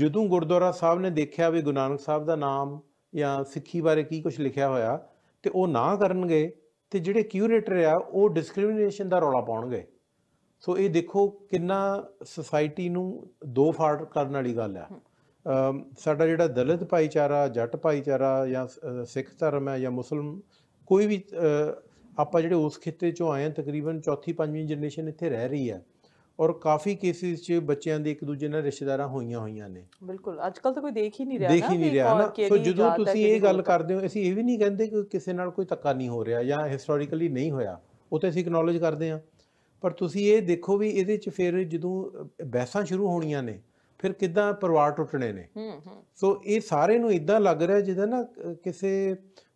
ਜਦੋਂ ਗੁਰਦੁਆਰਾ ਸਾਹਿਬ ਨੇ ਦੇਖਿਆ ਵੀ ਗੁਰੂ ਨਾਨਕ ਸਾਹਿਬ ਦਾ ਨਾਮ ਜਾਂ ਸਿੱਖੀ ਬਾਰੇ ਕੀ ਕੁਝ ਲਿਖਿਆ ਹੋਇਆ ਤੇ ਉਹ ਨਾ ਕਰਨਗੇ ਤੇ ਜਿਹੜੇ ਕਿਊਰੇਟਰ ਆ ਉਹ ਡਿਸਕ੍ਰਿਮੀਨੇਸ਼ਨ ਦਾ ਰੌਲਾ ਪਾਉਣਗੇ ਸੋ ਇਹ ਦੇਖੋ ਕਿੰਨਾ ਸੋਸਾਇਟੀ ਨੂੰ ਦੋ ਫਾੜ ਕਰਨ ਵਾਲੀ ਗੱਲ ਆ ਸਾਡਾ ਜਿਹੜਾ ਦਲਿਤ ਭਾਈਚਾਰਾ ਜੱਟ ਭਾਈਚਾਰਾ ਜਾਂ ਸਿੱਖ ਧਰਮ ਹੈ ਜਾਂ ਮੁਸਲਮ ਕੋਈ ਵੀ ਆਪਾਂ ਜਿਹੜੇ ਉਸ ਖਿੱਤੇ ਚੋਂ ਆਏ ਆ ਤਕਰੀਬਨ ਚੌਥੀ ਪੰਜਵੀਂ ਜਨਰੇਸ਼ਨ ਇੱਥੇ ਰਹਿ ਰਹੀ ਹੈ ਔਰ ਕਾਫੀ ਕੇਸਿਸ 'ਚ ਬੱਚਿਆਂ ਦੇ ਇੱਕ ਦੂਜੇ ਨਾਲ ਰਿਸ਼ਤੇਦਾਰਾਂ ਹੋਈਆਂ ਹੋਈਆਂ ਨੇ
ਬਿਲਕੁਲ ਅੱਜ ਕੱਲ ਤਾਂ ਕੋਈ ਦੇਖ ਹੀ ਨਹੀਂ ਰਿਹਾ ਨਾ ਦੇਖ ਹੀ ਨਹੀਂ ਰਿਹਾ ਨਾ ਸੋ ਜਦੋਂ ਤੁਸੀਂ ਇਹ ਗੱਲ
ਕਰਦੇ ਹੋ ਅਸੀਂ ਇਹ ਵੀ ਨਹੀਂ ਕਹਿੰਦੇ ਕਿ ਕਿਸੇ ਨਾਲ ਕੋਈ ਤੱਕਾ ਨਹੀਂ ਹੋ ਰਿਹਾ ਜਾਂ ਹਿਸਟੋਰੀਕਲੀ ਨਹੀਂ ਹੋਇਆ ਉਹ ਤਾਂ ਅਸੀਂ ਅਕਨੋਲਜ ਕਰਦੇ ਹਾਂ ਪਰ ਤੁਸੀਂ ਇਹ ਦੇਖੋ ਵੀ ਇਹਦੇ 'ਚ ਫਿਰ ਜਦੋਂ ਬਹਿਸਾਂ ਸ਼ੁਰੂ ਹੋਣੀਆਂ ਨੇ ਫਿਰ ਕਿਦਾਂ ਪਰਿਵਾਰ ਟੁੱਟਣੇ ਨੇ ਸੋ ਇਹ ਸਾਰੇ ਨੂੰ ਇਦਾਂ ਲੱਗ ਰਿਹਾ ਜਿਦਾ ਨਾ ਕਿਸੇ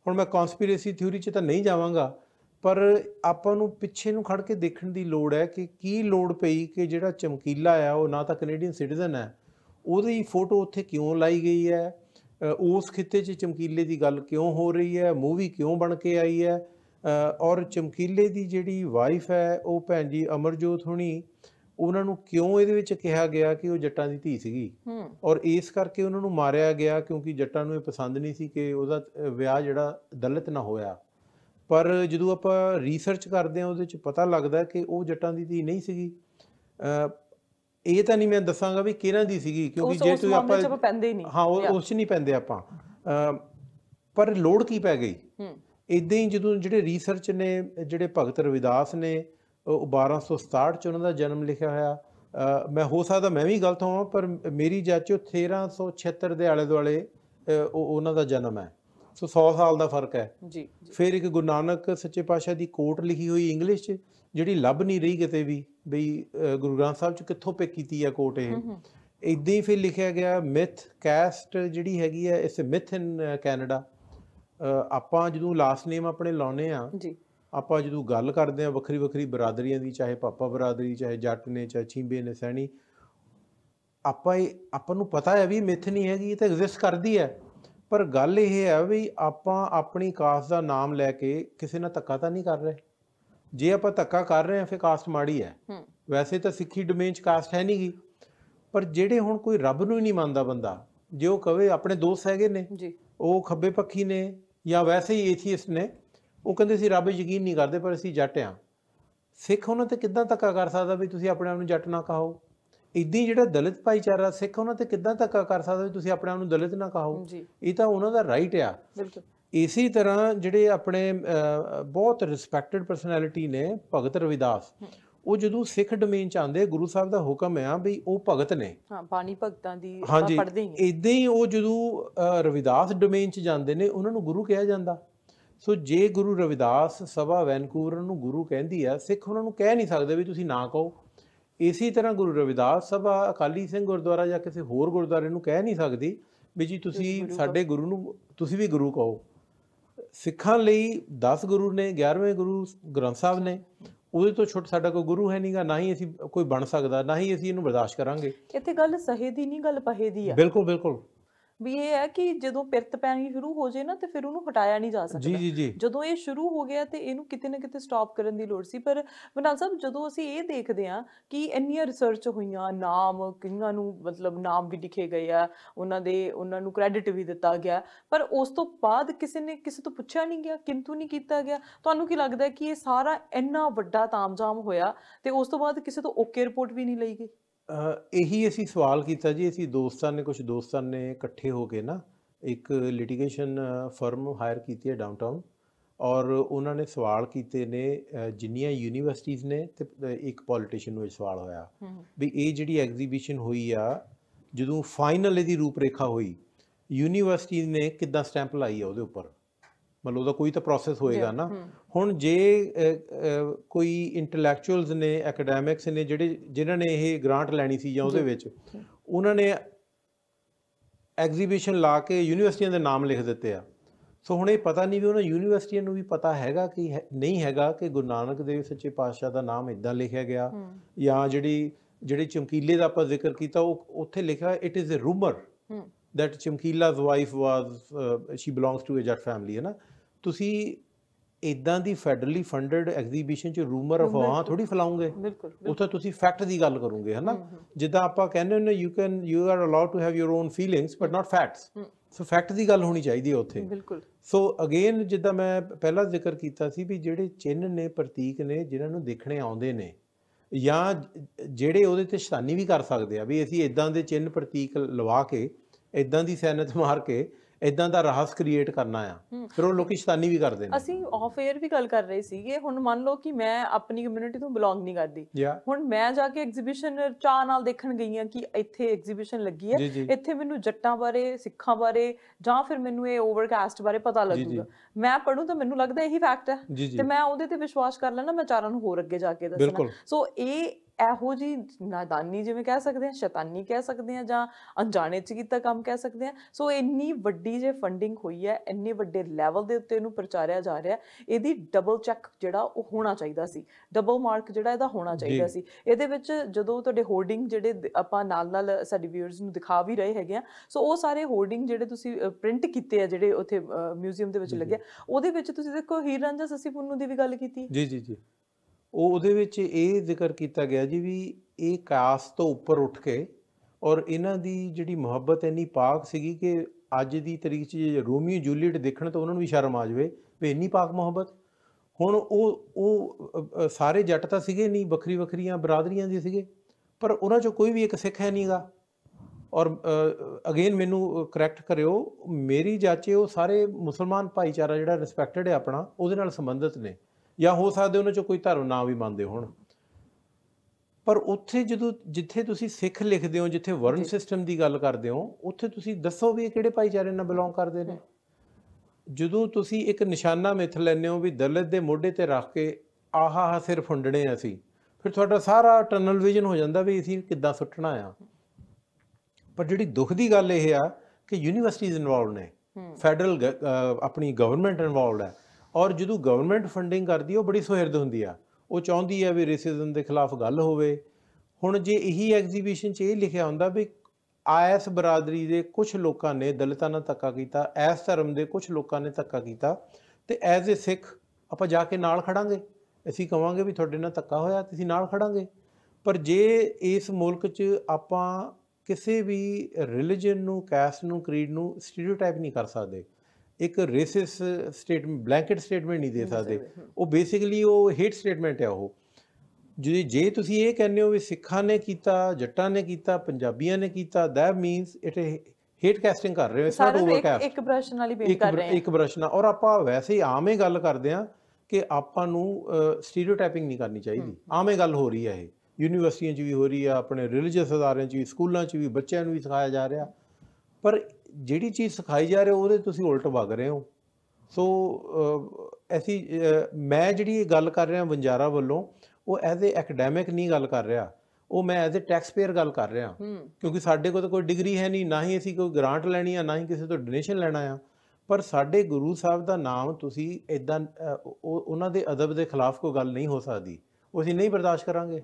ਹੁਣ ਮੈਂ ਕਨਸਪੀਰੇਸੀ ਥਿਉਰੀ 'ਚ ਤਾਂ ਨਹੀਂ ਜਾਵਾਂਗਾ ਪਰ ਆਪਾਂ ਨੂੰ ਪਿੱਛੇ ਨੂੰ ਖੜ ਕੇ ਦੇਖਣ ਦੀ ਲੋੜ ਹੈ ਕਿ ਕੀ ਲੋੜ ਪਈ ਕਿ ਜਿਹੜਾ ਚਮਕੀਲਾ ਆ ਉਹ ਨਾ ਤਾਂ ਕੈਨੇਡੀਅਨ ਸਿਟੀਜ਼ਨ ਹੈ ਉਹਦੀ ਫੋਟੋ ਉੱਥੇ ਕਿਉਂ ਲਾਈ ਗਈ ਹੈ ਉਸ ਖਿੱਤੇ 'ਚ ਚਮਕੀਲੇ ਦੀ ਗੱਲ ਕਿਉਂ ਹੋ ਰਹੀ ਹੈ ਮੂਵੀ ਕਿਉਂ ਬਣ ਕੇ ਆਈ ਹੈ ਔਰ ਚਮਕੀਲੇ ਦੀ ਜਿਹੜੀ ਵਾਈਫ ਹੈ ਉਹ ਭੈਣ ਜੀ ਅਮਰਜੋਤ ਹੁਣੀ ਉਹਨਾਂ ਨੂੰ ਕਿਉਂ ਇਹਦੇ ਵਿੱਚ ਕਿਹਾ ਗਿਆ ਕਿ ਉਹ ਜੱਟਾਂ ਦੀ ਧੀ ਸੀਗੀ ਔਰ ਇਸ ਕਰਕੇ ਉਹਨਾਂ ਨੂੰ ਮਾਰਿਆ ਗਿਆ ਕਿਉਂਕਿ ਜੱਟਾਂ ਨੂੰ ਇਹ ਪਸੰਦ ਨਹੀਂ ਸੀ ਕਿ ਉਹਦਾ ਵਿਆਹ ਜਿਹੜਾ ਦਲਿਤ ਨਾ ਹੋਇਆ ਪਰ ਜਦੋਂ ਆਪਾਂ ਰਿਸਰਚ ਕਰਦੇ ਆ ਉਹਦੇ ਵਿੱਚ ਪਤਾ ਲੱਗਦਾ ਕਿ ਉਹ ਜੱਟਾਂ ਦੀ ਧੀ ਨਹੀਂ ਸੀਗੀ ਇਹ ਤਾਂ ਨਹੀਂ ਮੈਂ ਦੱਸਾਂਗਾ ਵੀ ਕਿਹਨਾਂ ਦੀ ਸੀਗੀ ਕਿਉਂਕਿ ਜੇ ਤੁਸੀਂ ਆਪਾਂ
ਪੈਂਦੇ ਨਹੀਂ ਹਾਂ
ਉਹ ਉਸ ਵਿੱਚ ਨਹੀਂ ਪੈਂਦੇ ਆਪਾਂ ਪਰ ਲੋੜ ਕੀ ਪੈ ਗਈ ਇਦਾਂ ਹੀ ਜਦੋਂ ਜਿਹੜੇ ਰਿਸਰਚ ਨੇ ਜਿਹੜੇ ਭਗਤ ਰਵਿਦਾਸ ਨੇ ਉਹ 1267 ਚ ਉਹਨਾਂ ਦਾ ਜਨਮ ਲਿਖਿਆ ਹੋਇਆ ਮੈਂ ਹੋ ਸਕਦਾ ਮੈਂ ਵੀ ਗਲਤ ਹੋਵਾਂ ਪਰ ਮੇਰੀ ਜੱਜ ਉਹ 1376 ਦੇ ਆਲੇ ਦੁਆਲੇ ਉਹਨਾਂ ਦਾ ਜਨਮ ਹੈ ਸੋ 100 ਸਾਲ ਦਾ ਫਰਕ ਹੈ ਜੀ ਫਿਰ ਇੱਕ ਗੁਰੂ ਨਾਨਕ ਸੱਚੇ ਪਾਤਸ਼ਾਹ ਦੀ ਕੋਟ ਲਿਖੀ ਹੋਈ ਇੰਗਲਿਸ਼ 'ਚ ਜਿਹੜੀ ਲੱਭ ਨਹੀਂ ਰਹੀ ਕਿਤੇ ਵੀ ਬਈ ਗੁਰੂ ਗ੍ਰੰਥ ਸਾਹਿਬ 'ਚ ਕਿੱਥੋਂ ਪਿਕ ਕੀਤੀ ਆ ਕੋਟ ਇਹ ਇਦਾਂ ਹੀ ਫਿਰ ਲਿਖਿਆ ਗਿਆ ਮਿਥ ਕੈਸਟ ਜਿਹੜੀ ਹੈਗੀ ਆ ਇਸ ਮਿਥ ਇਨ ਕੈਨੇਡਾ ਆਪਾਂ ਜਦੋਂ ਲਾਸਟ ਨੇਮ ਆਪਣੇ ਲਾਉਨੇ ਆ ਜੀ ਆਪਾਂ ਜਦੋਂ ਗੱਲ ਕਰਦੇ ਆ ਵੱਖਰੀ ਵੱਖਰੀ ਬਰਾਦਰੀਆਂ ਦੀ ਚਾਹੇ ਪਾਪਾ ਬਰਾਦਰੀ ਚਾਹੇ ਜੱਟ ਨੇ ਚਾਹੇ ਛਿੰਬੇ ਨੇ ਸੈਣੀ ਆਪਾਂ ਇਹ ਆਪਾਂ ਨੂੰ ਪਤਾ ਹੈ ਵੀ ਮਿੱਥ ਨਹੀਂ ਹੈਗੀ ਇਹ ਤਾਂ ਐਗਜ਼ਿਸਟ ਕਰਦੀ ਹੈ ਪਰ ਗੱਲ ਇਹ ਹੈ ਵੀ ਆਪਾਂ ਆਪਣੀ ਕਾਸਟ ਦਾ ਨਾਮ ਲੈ ਕੇ ਕਿਸੇ ਨਾਲ ਧੱਕਾ ਤਾਂ ਨਹੀਂ ਕਰ ਰਹੇ ਜੇ ਆਪਾਂ ਧੱਕਾ ਕਰ ਰਹੇ ਆ ਫੇ ਕਾਸਟ ਮਾੜੀ ਹੈ ਵੈਸੇ ਤਾਂ ਸਿੱਖੀ ਡੋਮੇਨ ਚ ਕਾਸਟ ਹੈ ਨਹੀਂਗੀ ਪਰ ਜਿਹੜੇ ਹੁਣ ਕੋਈ ਰੱਬ ਨੂੰ ਹੀ ਨਹੀਂ ਮੰਨਦਾ ਬੰਦਾ ਜੇ ਉਹ ਕਵੇ ਆਪਣੇ ਦੋਸਤ ਹੈਗੇ ਨੇ ਜੀ ਉਹ ਖੱਬੇ ਪੱਖੀ ਨੇ ਜਾਂ ਵੈਸੇ ਹੀ ਏਥੀਸਟ ਨੇ ਉਹ ਕਹਿੰਦੇ ਸੀ ਰੱਬ ਯਕੀਨ ਨਹੀਂ ਕਰਦੇ ਪਰ ਅਸੀਂ ਜੱਟ ਆ ਸਿੱਖ ਉਹਨਾਂ ਤੇ ਕਿੱਦਾਂ ਤੱਕਾ ਕਰ ਸਕਦਾ ਵੀ ਤੁਸੀਂ ਆਪਣੇ ਆਪ ਨੂੰ ਜੱਟ ਨਾ ਕਹੋ ਇਦਾਂ ਜਿਹੜਾ ਦਲਿਤ ਭਾਈਚਾਰਾ ਸਿੱਖ ਉਹਨਾਂ ਤੇ ਕਿੱਦਾਂ ਤੱਕਾ ਕਰ ਸਕਦਾ ਵੀ ਤੁਸੀਂ ਆਪਣੇ ਆਪ ਨੂੰ ਦਲਿਤ ਨਾ ਕਹੋ ਇਹ ਤਾਂ ਉਹਨਾਂ ਦਾ ਰਾਈਟ ਆ ਬਿਲਕੁਲ ਇਸੇ ਤਰ੍ਹਾਂ ਜਿਹੜੇ ਆਪਣੇ ਬਹੁਤ ਰਿਸਪੈਕਟਡ ਪਰਸਨੈਲਿਟੀ ਨੇ ਭਗਤ ਰਵਿਦਾਸ ਉਹ ਜਦੋਂ ਸਿੱਖ ਡੋਮੇਨ ਚ ਆਂਦੇ ਗੁਰੂ ਸਾਹਿਬ ਦਾ ਹੁਕਮ ਹੈ ਆ ਵੀ ਉਹ ਭਗਤ ਨੇ
ਹਾਂ ਬਾਣੀ ਭਗਤਾਂ ਦੀ ਪੜਦੇ
ਹੀ ਇਦਾਂ ਹੀ ਉਹ ਜਦੋਂ ਰਵਿਦਾਸ ਡੋਮੇਨ ਚ ਜਾਂਦੇ ਨੇ ਉਹਨਾਂ ਨੂੰ ਗੁਰੂ ਕਿਹਾ ਜਾਂਦਾ ਸੋ ਜੇ ਗੁਰੂ ਰਵਿਦਾਸ ਸਭਾ ਵੈਨਕੂਵਰ ਨੂੰ ਗੁਰੂ ਕਹਿੰਦੀ ਆ ਸਿੱਖ ਉਹਨਾਂ ਨੂੰ ਕਹਿ ਨਹੀਂ ਸਕਦੇ ਵੀ ਤੁਸੀਂ ਨਾ ਕਹੋ ਇਸੇ ਤਰ੍ਹਾਂ ਗੁਰੂ ਰਵਿਦਾਸ ਸਭਾ ਅਕਾਲੀ ਸਿੰਘ ਗੁਰਦੁਆਰਾ ਜਾਂ ਕਿਸੇ ਹੋਰ ਗੁਰਦੁਆਰੇ ਨੂੰ ਕਹਿ ਨਹੀਂ ਸਕਦੀ ਵੀ ਜੀ ਤੁਸੀਂ ਸਾਡੇ ਗੁਰੂ ਨੂੰ ਤੁਸੀਂ ਵੀ ਗੁਰੂ ਕਹੋ ਸਿੱਖਾਂ ਲਈ 10 ਗੁਰੂ ਨੇ 11ਵੇਂ ਗੁਰੂ ਗ੍ਰੰਥ ਸਾਹਿਬ ਨੇ ਉਹਦੇ ਤੋਂ ਛੋਟਾ ਸਾਡਾ ਕੋਈ ਗੁਰੂ ਹੈ ਨਹੀਂਗਾ ਨਾ ਹੀ ਅਸੀਂ ਕੋਈ ਬਣ ਸਕਦਾ ਨਾ ਹੀ ਅਸੀਂ ਇਹਨੂੰ ਬਰਦਾਸ਼ਤ ਕਰਾਂਗੇ
ਇੱਥੇ ਗੱਲ ਸਹੀ ਦੀ ਨਹੀਂ ਗੱਲ ਪਹੇ ਦੀ ਆ ਬਿਲਕੁਲ ਬਿਲਕੁਲ ਵੀ ਇਹ ਹੈ ਕਿ ਜਦੋਂ ਪਿਰਤ ਪੈਣੀ ਸ਼ੁਰੂ ਹੋ ਜੇ ਨਾ ਤੇ ਫਿਰ ਉਹਨੂੰ ਹਟਾਇਆ ਨਹੀਂ ਜਾ ਸਕਦਾ ਜੀ ਜੀ ਜਦੋਂ ਇਹ ਸ਼ੁਰੂ ਹੋ ਗਿਆ ਤੇ ਇਹਨੂੰ ਕਿਤੇ ਨਾ ਕਿਤੇ ਸਟਾਪ ਕਰਨ ਦੀ ਲੋੜ ਸੀ ਪਰ ਬਨਾਲ ਸਾਹਿਬ ਜਦੋਂ ਅਸੀਂ ਇਹ ਦੇਖਦੇ ਆ ਕਿ ਇੰਨੀਆਂ ਰਿਸਰਚ ਹੋਈਆਂ ਨਾਮ ਕਿੰਨਾਂ ਨੂੰ ਮਤਲਬ ਨਾਮ ਵੀ ਲਿਖੇ ਗਏ ਆ ਉਹਨਾਂ ਦੇ ਉਹਨਾਂ ਨੂੰ ਕ੍ਰੈਡਿਟ ਵੀ ਦਿੱਤਾ ਗਿਆ ਪਰ ਉਸ ਤੋਂ ਬਾਅਦ ਕਿਸੇ ਨੇ ਕਿਸੇ ਤੋਂ ਪੁੱਛਿਆ ਨਹੀਂ ਗਿਆ ਕਿੰਤੂ ਨਹੀਂ ਕੀਤਾ ਗਿਆ ਤੁਹਾਨੂੰ ਕੀ ਲੱਗਦਾ ਕਿ ਇਹ ਸਾਰਾ ਇੰਨਾ ਵੱਡਾ ਤਾਮਜਾਮ ਹੋਇਆ ਤੇ ਉਸ ਤੋਂ ਬਾਅਦ ਕਿਸੇ ਤੋਂ ਓਕੇ ਰਿਪੋਰਟ ਵੀ ਨਹੀਂ ਲਈ ਗਈ
ਇਹੀ ਅਸੀਂ ਸਵਾਲ ਕੀਤਾ ਜੀ ਅਸੀਂ ਦੋਸਤਾਂ ਨੇ ਕੁਝ ਦੋਸਤਾਂ ਨੇ ਇਕੱਠੇ ਹੋ ਕੇ ਨਾ ਇੱਕ ਲਿਟੀਗੇਸ਼ਨ ਫਰਮ ਹਾਇਰ ਕੀਤੀ ਹੈ ਡਾਊਨਟਾਊਨ ਔਰ ਉਹਨਾਂ ਨੇ ਸਵਾਲ ਕੀਤੇ ਨੇ ਜਿੰਨੀਆਂ ਯੂਨੀਵਰਸਿਟੀਆਂ ਨੇ ਤੇ ਇੱਕ ਪੋਲੀਟੀਸ਼ੀਅਨ ਨੂੰ ਇਹ ਸਵਾਲ ਹੋਇਆ ਵੀ ਇਹ ਜਿਹੜੀ ਐਗਜ਼ੀਬਿਸ਼ਨ ਹੋਈ ਆ ਜਦੋਂ ਫਾਈਨਲ ਇਹਦੀ ਰੂਪਰੇਖਾ ਹੋਈ ਯੂਨੀਵਰਸਿਟੀ ਨੇ ਕਿੱਦਾਂ ਸਟੈਂਪ ਲਾਈ ਆ ਉਹਦੇ ਉੱਪਰ ਮਤਲਬ ਉਹਦਾ ਕੋਈ ਤਾਂ ਪ੍ਰੋਸੈਸ ਹੋਏਗਾ ਨਾ ਹੁਣ ਜੇ ਕੋਈ ਇੰਟੈਲੈਕਚੁਅਲਸ ਨੇ ਅਕੈਡੈਮਿਕਸ ਨੇ ਜਿਹੜੇ ਜਿਨ੍ਹਾਂ ਨੇ ਇਹ ਗ੍ਰਾਂਟ ਲੈਣੀ ਸੀ ਜਾਂ ਉਹਦੇ ਵਿੱਚ ਉਹਨਾਂ ਨੇ ਐਗਜ਼ੀਬਿਸ਼ਨ ਲਾ ਕੇ ਯੂਨੀਵਰਸਿਟੀਆਂ ਦੇ ਨਾਮ ਲਿਖ ਦਿੱਤੇ ਆ ਸੋ ਹੁਣ ਇਹ ਪਤਾ ਨਹੀਂ ਵੀ ਉਹਨਾਂ ਯੂਨੀਵਰਸਿਟੀਆਂ ਨੂੰ ਵੀ ਪਤਾ ਹੈਗਾ ਕਿ ਨਹੀਂ ਹੈਗਾ ਕਿ ਗੁਰੂ ਨਾਨਕ ਦੇਵ ਸੱਚੇ ਪਾਤਸ਼ਾਹ ਦਾ ਨਾਮ ਇਦਾਂ ਲਿਖਿਆ ਗਿਆ ਜਾਂ ਜਿਹੜੀ ਜਿਹੜੇ ਚਮਕੀਲੇ ਦਾ ਆਪਾਂ ਜ਼ਿਕਰ ਕੀਤਾ ਉਹ ਉੱਥੇ ਲਿਖਿਆ it is a rumour that Chimkila's wife was she belongs to a Jatt family ਹੈ ਨਾ ਤੁਸੀਂ ਇਦਾਂ ਦੀ ਫੈਡਰਲੀ ਫੰਡਡ ਐਗਜ਼ੀਬਿਸ਼ਨ 'ਚ ਰੂਮਰ ਅਫਵਾਹਾਂ ਥੋੜੀ ਫਲਾਉਂਗੇ ਉੱਥੇ ਤੁਸੀਂ ਫੈਕਟ ਦੀ ਗੱਲ ਕਰੋਗੇ ਹਨਾ ਜਿੱਦਾਂ ਆਪਾਂ ਕਹਿੰਦੇ ਹਾਂ you can you are allowed to have your own feelings but not facts so fact ਦੀ ਗੱਲ ਹੋਣੀ ਚਾਹੀਦੀ ਹੈ ਉੱਥੇ ਬਿਲਕੁਲ ਸੋ ਅਗੇਨ ਜਿੱਦਾਂ ਮੈਂ ਪਹਿਲਾਂ ਜ਼ਿਕਰ ਕੀਤਾ ਸੀ ਵੀ ਜਿਹੜੇ ਚਿੰਨ ਨੇ ਪ੍ਰਤੀਕ ਨੇ ਜਿਨ੍ਹਾਂ ਨੂੰ ਦੇਖਣੇ ਆਉਂਦੇ ਨੇ ਜਾਂ ਜਿਹੜੇ ਉਹਦੇ ਤੇ ਸ਼ਤਾਨੀ ਵੀ ਕਰ ਸਕਦੇ ਆ ਵੀ ਅਸੀਂ ਇਦਾਂ ਦੇ ਚਿੰਨ ਪ੍ਰਤੀਕ ਲਵਾ ਕੇ ਇਦਾਂ ਦੀ ਸੈਨਤ ਮਾਰ ਕੇ ਇਦਾਂ ਦਾ ਰਹੱਸ ਕ੍ਰੀਏਟ ਕਰਨਾ ਆ ਫਿਰ ਉਹ ਲੋਕੀ ਸ਼ਤਾਨੀ ਵੀ ਕਰਦੇ ਨੇ
ਅਸੀਂ ਆਫ 에ਅਰ ਵੀ ਗੱਲ ਕਰ ਰਹੇ ਸੀਗੇ ਹੁਣ ਮੰਨ ਲਓ ਕਿ ਮੈਂ ਆਪਣੀ ਕਮਿਊਨਿਟੀ ਤੋਂ ਬਿਲੋਂਗ ਨਹੀਂ ਕਰਦੀ ਹੁਣ ਮੈਂ ਜਾ ਕੇ ਐਗਜ਼ੀਬਿਸ਼ਨ ਚਾਹ ਨਾਲ ਦੇਖਣ ਗਈ ਆ ਕਿ ਇੱਥੇ ਐਗਜ਼ੀਬਿਸ਼ਨ ਲੱਗੀ ਹੈ ਇੱਥੇ ਮੈਨੂੰ ਜੱਟਾਂ ਬਾਰੇ ਸਿੱਖਾਂ ਬਾਰੇ ਜਾਂ ਫਿਰ ਮੈਨੂੰ ਇਹ ਓਵਰਕਾਸਟ ਬਾਰੇ ਪਤਾ ਲੱਗੂਗਾ ਮੈਂ ਪੜੂ ਤਾਂ ਮੈਨੂੰ ਲੱਗਦਾ ਇਹੀ ਫੈਕਟ ਹੈ ਤੇ ਮੈਂ ਉਹਦੇ ਤੇ ਵਿਸ਼ਵਾਸ ਕਰ ਲੈਣਾ ਮੈਂ ਚਾਰਾਂ ਨੂੰ ਹੋਰ ਅੱਗੇ ਜਾ ਕੇ ਦੱਸਣਾ ਸੋ ਇਹ ਇਹੋ ਜੀ ਨਾਦਾਨੀ ਜਿਵੇਂ ਕਹਿ ਸਕਦੇ ਆ ਸ਼ੈਤਾਨੀ ਕਹਿ ਸਕਦੇ ਆ ਜਾਂ ਅਣਜਾਣੇ ਚ ਕੀਤਾ ਕੰਮ ਕਹਿ ਸਕਦੇ ਆ ਸੋ ਇੰਨੀ ਵੱਡੀ ਜੇ ਫੰਡਿੰਗ ਹੋਈ ਹੈ ਇੰਨੇ ਵੱਡੇ ਲੈਵਲ ਦੇ ਉੱਤੇ ਇਹਨੂੰ ਪ੍ਰਚਾਰਿਆ ਜਾ ਰਿਹਾ ਇਹਦੀ ਡਬਲ ਚੈੱਕ ਜਿਹੜਾ ਉਹ ਹੋਣਾ ਚਾਹੀਦਾ ਸੀ ਡਬਲ ਮਾਰਕ ਜਿਹੜਾ ਇਹਦਾ ਹੋਣਾ ਚਾਹੀਦਾ ਸੀ ਇਹਦੇ ਵਿੱਚ ਜਦੋਂ ਤੁਹਾਡੇ ਹੋਰਡਿੰਗ ਜਿਹੜੇ ਆਪਾਂ ਨਾਲ ਨਾਲ ਸਾਡੇ ਵਿਊਅਰਸ ਨੂੰ ਦਿਖਾ ਵੀ ਰਹੇ ਹੈਗੇ ਆ ਸੋ ਉਹ ਸਾਰੇ ਹੋਰਡਿੰਗ ਜਿਹੜੇ ਤੁਸੀਂ ਪ੍ਰਿੰਟ ਕੀਤੇ ਆ ਜਿਹੜੇ ਉੱਥੇ ਮਿਊਜ਼ੀਅਮ ਦੇ ਵਿੱਚ ਲੱਗਿਆ ਉਹਦੇ ਵਿੱਚ ਤੁਸੀਂ ਦੇਖੋ ਹੀਰ ਰਾਂਝਾ ਸਸੀ ਪੁੰਨੂ ਦੀ ਵੀ ਗੱਲ ਕੀਤੀ ਜੀ
ਜੀ ਜੀ ਉਹ ਉਹਦੇ ਵਿੱਚ ਇਹ ਜ਼ਿਕਰ ਕੀਤਾ ਗਿਆ ਜੀ ਵੀ ਇਹ ਕਾਸ ਤੋਂ ਉੱਪਰ ਉੱਠ ਕੇ ਔਰ ਇਹਨਾਂ ਦੀ ਜਿਹੜੀ ਮੁਹੱਬਤ ਇੰਨੀ ਪਾਕ ਸੀਗੀ ਕਿ ਅੱਜ ਦੀ ਤਰੀਕ 'ਚ ਜੇ ਰੋਮੀਓ ਜੂਲੀਅਟ ਦੇਖਣ ਤਾਂ ਉਹਨਾਂ ਨੂੰ ਵੀ ਸ਼ਰਮ ਆ ਜਾਵੇ ਵੀ ਇੰਨੀ ਪਾਕ ਮੁਹੱਬਤ ਹੁਣ ਉਹ ਉਹ ਸਾਰੇ ਜੱਟ ਤਾਂ ਸੀਗੇ ਨਹੀਂ ਵੱਖਰੀ ਵੱਖਰੀਆਂ ਬਰਾਦਰੀਆਂ ਦੇ ਸੀਗੇ ਪਰ ਉਹਨਾਂ 'ਚ ਕੋਈ ਵੀ ਇੱਕ ਸਿੱਖ ਹੈ ਨਹੀਂਗਾ ਔਰ ਅਗੇਨ ਮੈਨੂੰ ਕਰੈਕਟ ਕਰਿਓ ਮੇਰੀ ਜਾਚੇ ਉਹ ਸਾਰੇ ਮੁਸਲਮਾਨ ਭਾਈਚਾਰਾ ਜਿਹੜਾ ਰਿਸਪੈਕਟਡ ਹੈ ਆਪਣਾ ਉਹਦੇ ਨਾਲ ਸੰਬੰਧਿਤ ਨੇ ਜਾਂ ਹੋ ਸਕਦਾ ਉਹਨਾਂ ਚੋਂ ਕੋਈ ਧਰਮ ਨਾ ਵੀ ਮੰਨਦੇ ਹੋਣ ਪਰ ਉੱਥੇ ਜਦੋਂ ਜਿੱਥੇ ਤੁਸੀਂ ਸਿੱਖ ਲਿਖਦੇ ਹੋ ਜਿੱਥੇ ਵਰਨ ਸਿਸਟਮ ਦੀ ਗੱਲ ਕਰਦੇ ਹੋ ਉੱਥੇ ਤੁਸੀਂ ਦੱਸੋ ਵੀ ਇਹ ਕਿਹੜੇ ਭਾਈਚਾਰੇ ਨਾਲ ਬਿਲੋਂਗ ਕਰਦੇ ਨੇ ਜਦੋਂ ਤੁਸੀਂ ਇੱਕ ਨਿਸ਼ਾਨਾ ਮਿੱਥ ਲੈਨੇ ਹੋ ਵੀ ਦਲਿਤ ਦੇ ਮੋਢੇ ਤੇ ਰੱਖ ਕੇ ਆਹਾ ਹਾ ਸਿਰ ਫੁੰਡਣੇ ਅਸੀਂ ਫਿਰ ਤੁਹਾਡਾ ਸਾਰਾ ਟਨਲ ਵਿਜ਼ਨ ਹੋ ਜਾਂਦਾ ਵੀ ਅਸੀਂ ਕਿੱਦਾਂ ਸੁੱਟਣਾ ਆ ਪਰ ਜਿਹੜੀ ਦੁੱਖ ਦੀ ਗੱਲ ਇਹ ਆ ਕਿ ਯੂਨੀਵਰਸਿਟੀਜ਼ ਇਨਵੋਲਵ ਨੇ ਫੈਡਰਲ ਆਪਣੀ ਗਵਰਨਮੈਂਟ ਇਨਵੋਲਵ ਹੈ ਔਰ ਜਦੋਂ ਗਵਰਨਮੈਂਟ ਫੰਡਿੰਗ ਕਰਦੀ ਹੈ ਉਹ ਬੜੀ ਸੁਹਿਰਦ ਹੁੰਦੀ ਆ ਉਹ ਚਾਹੁੰਦੀ ਹੈ ਵੀ ਰੇਸਿਜ਼ਮ ਦੇ ਖਿਲਾਫ ਗੱਲ ਹੋਵੇ ਹੁਣ ਜੇ ਇਹੀ ਐਗਜ਼ੀਬਿਸ਼ਨ 'ਚ ਇਹ ਲਿਖਿਆ ਹੁੰਦਾ ਵੀ ਆਇਸ ਬਰਾਦਰੀ ਦੇ ਕੁਝ ਲੋਕਾਂ ਨੇ ਦਲਿਤਾਂ ਨਾਲ ਧੱਕਾ ਕੀਤਾ ਐਸ ਧਰਮ ਦੇ ਕੁਝ ਲੋਕਾਂ ਨੇ ਧੱਕਾ ਕੀਤਾ ਤੇ ਐਜ਼ ਅ ਸਿੱਖ ਆਪਾਂ ਜਾ ਕੇ ਨਾਲ ਖੜਾਂਗੇ ਅਸੀਂ ਕਵਾਂਗੇ ਵੀ ਤੁਹਾਡੇ ਨਾਲ ਧੱਕਾ ਹੋਇਆ ਤੁਸੀਂ ਨਾਲ ਖੜਾਂਗੇ ਪਰ ਜੇ ਇਸ ਮੁਲਕ 'ਚ ਆਪਾਂ ਕਿਸੇ ਵੀ ਰਿਲੀਜੀਅਨ ਨੂੰ ਕੈਸਟ ਨੂੰ ਕ੍ਰੀਡ ਨੂੰ ਸਟੀਰੀਓਟਾਈਪ ਨਹੀਂ ਕਰ ਸਕਦੇ ਇੱਕ ਰੇਸਿਸ ਸਟੇਟਮੈਂਟ ਬਲੈਂਕਟ ਸਟੇਟਮੈਂਟ ਨਹੀਂ ਦੇ ਸਕਦੇ ਉਹ ਬੇਸਿਕਲੀ ਉਹ ਹੇਟ ਸਟੇਟਮੈਂਟ ਹੈ ਉਹ ਜੇ ਜੇ ਤੁਸੀਂ ਇਹ ਕਹਿੰਦੇ ਹੋ ਵੀ ਸਿੱਖਾਂ ਨੇ ਕੀਤਾ ਜੱਟਾਂ ਨੇ ਕੀਤਾ ਪੰਜਾਬੀਆਂ ਨੇ ਕੀਤਾ that means it hate casting ਕਰ ਰਹੇ ਹੋ ਇਸ ਨਾਲ ਓਵਰਕਾਸਟ ਇੱਕ
ਬ੍ਰਸ਼ ਨਾਲ ਹੀ ਬੇਟ ਕਰ ਰਹੇ ਇੱਕ
ਬ੍ਰਸ਼ ਨਾਲ ਔਰ ਆਪਾਂ ਵੈਸੇ ਹੀ ਆਮ ਹੀ ਗੱਲ ਕਰਦੇ ਆ ਕਿ ਆਪਾਂ ਨੂੰ ਸਟੀਰੀਓਟਾਈਪਿੰਗ ਨਹੀਂ ਕਰਨੀ ਚਾਹੀਦੀ ਆਮ ਹੀ ਗੱਲ ਹੋ ਰਹੀ ਹੈ ਇਹ ਯੂਨੀਵਰਸਿਟੀਆਂ 'ਚ ਵੀ ਹੋ ਰਹੀ ਆ ਆਪਣੇ ਰਿਲੀਜੀਅਸ ਅਦਾਰਿਆਂ 'ਚ ਵੀ ਸਕੂਲਾਂ 'ਚ ਵੀ ਬੱਚਿਆਂ ਨੂੰ ਵੀ ਸਿਖਾਇਆ ਜਾ ਰਿਹਾ ਪਰ ਜਿਹੜੀ ਚੀਜ਼ ਸਿਖਾਈ ਜਾ ਰਹੀ ਉਹਦੇ ਤੁਸੀਂ ਉਲਟ ਵਗ ਰਹੇ ਹੋ ਸੋ ਐਸੀ ਮੈਂ ਜਿਹੜੀ ਇਹ ਗੱਲ ਕਰ ਰਿਹਾ ਵੰਜਾਰਾ ਵੱਲੋਂ ਉਹ ਐਜ਼ ਅ ਐਕੈਡੈਮਿਕ ਨਹੀਂ ਗੱਲ ਕਰ ਰਿਹਾ ਉਹ ਮੈਂ ਐਜ਼ ਅ ਟੈਕਸ ਪੇਅਰ ਗੱਲ ਕਰ ਰਿਹਾ ਕਿਉਂਕਿ ਸਾਡੇ ਕੋਲ ਤਾਂ ਕੋਈ ਡਿਗਰੀ ਹੈ ਨਹੀਂ ਨਾ ਹੀ ਅਸੀਂ ਕੋਈ ਗ੍ਰਾਂਟ ਲੈਣੀ ਆ ਨਾ ਹੀ ਕਿਸੇ ਤੋਂ ਡੋਨੇਸ਼ਨ ਲੈਣਾ ਆ ਪਰ ਸਾਡੇ ਗੁਰੂ ਸਾਹਿਬ ਦਾ ਨਾਮ ਤੁਸੀਂ ਇਦਾਂ ਉਹਨਾਂ ਦੇ ਅਦਬ ਦੇ ਖਿਲਾਫ ਕੋਈ ਗੱਲ ਨਹੀਂ ਹੋ ਸਕਦੀ ਉਹ ਅਸੀਂ ਨਹੀਂ ਬਰਦਾਸ਼ਤ ਕਰਾਂਗੇ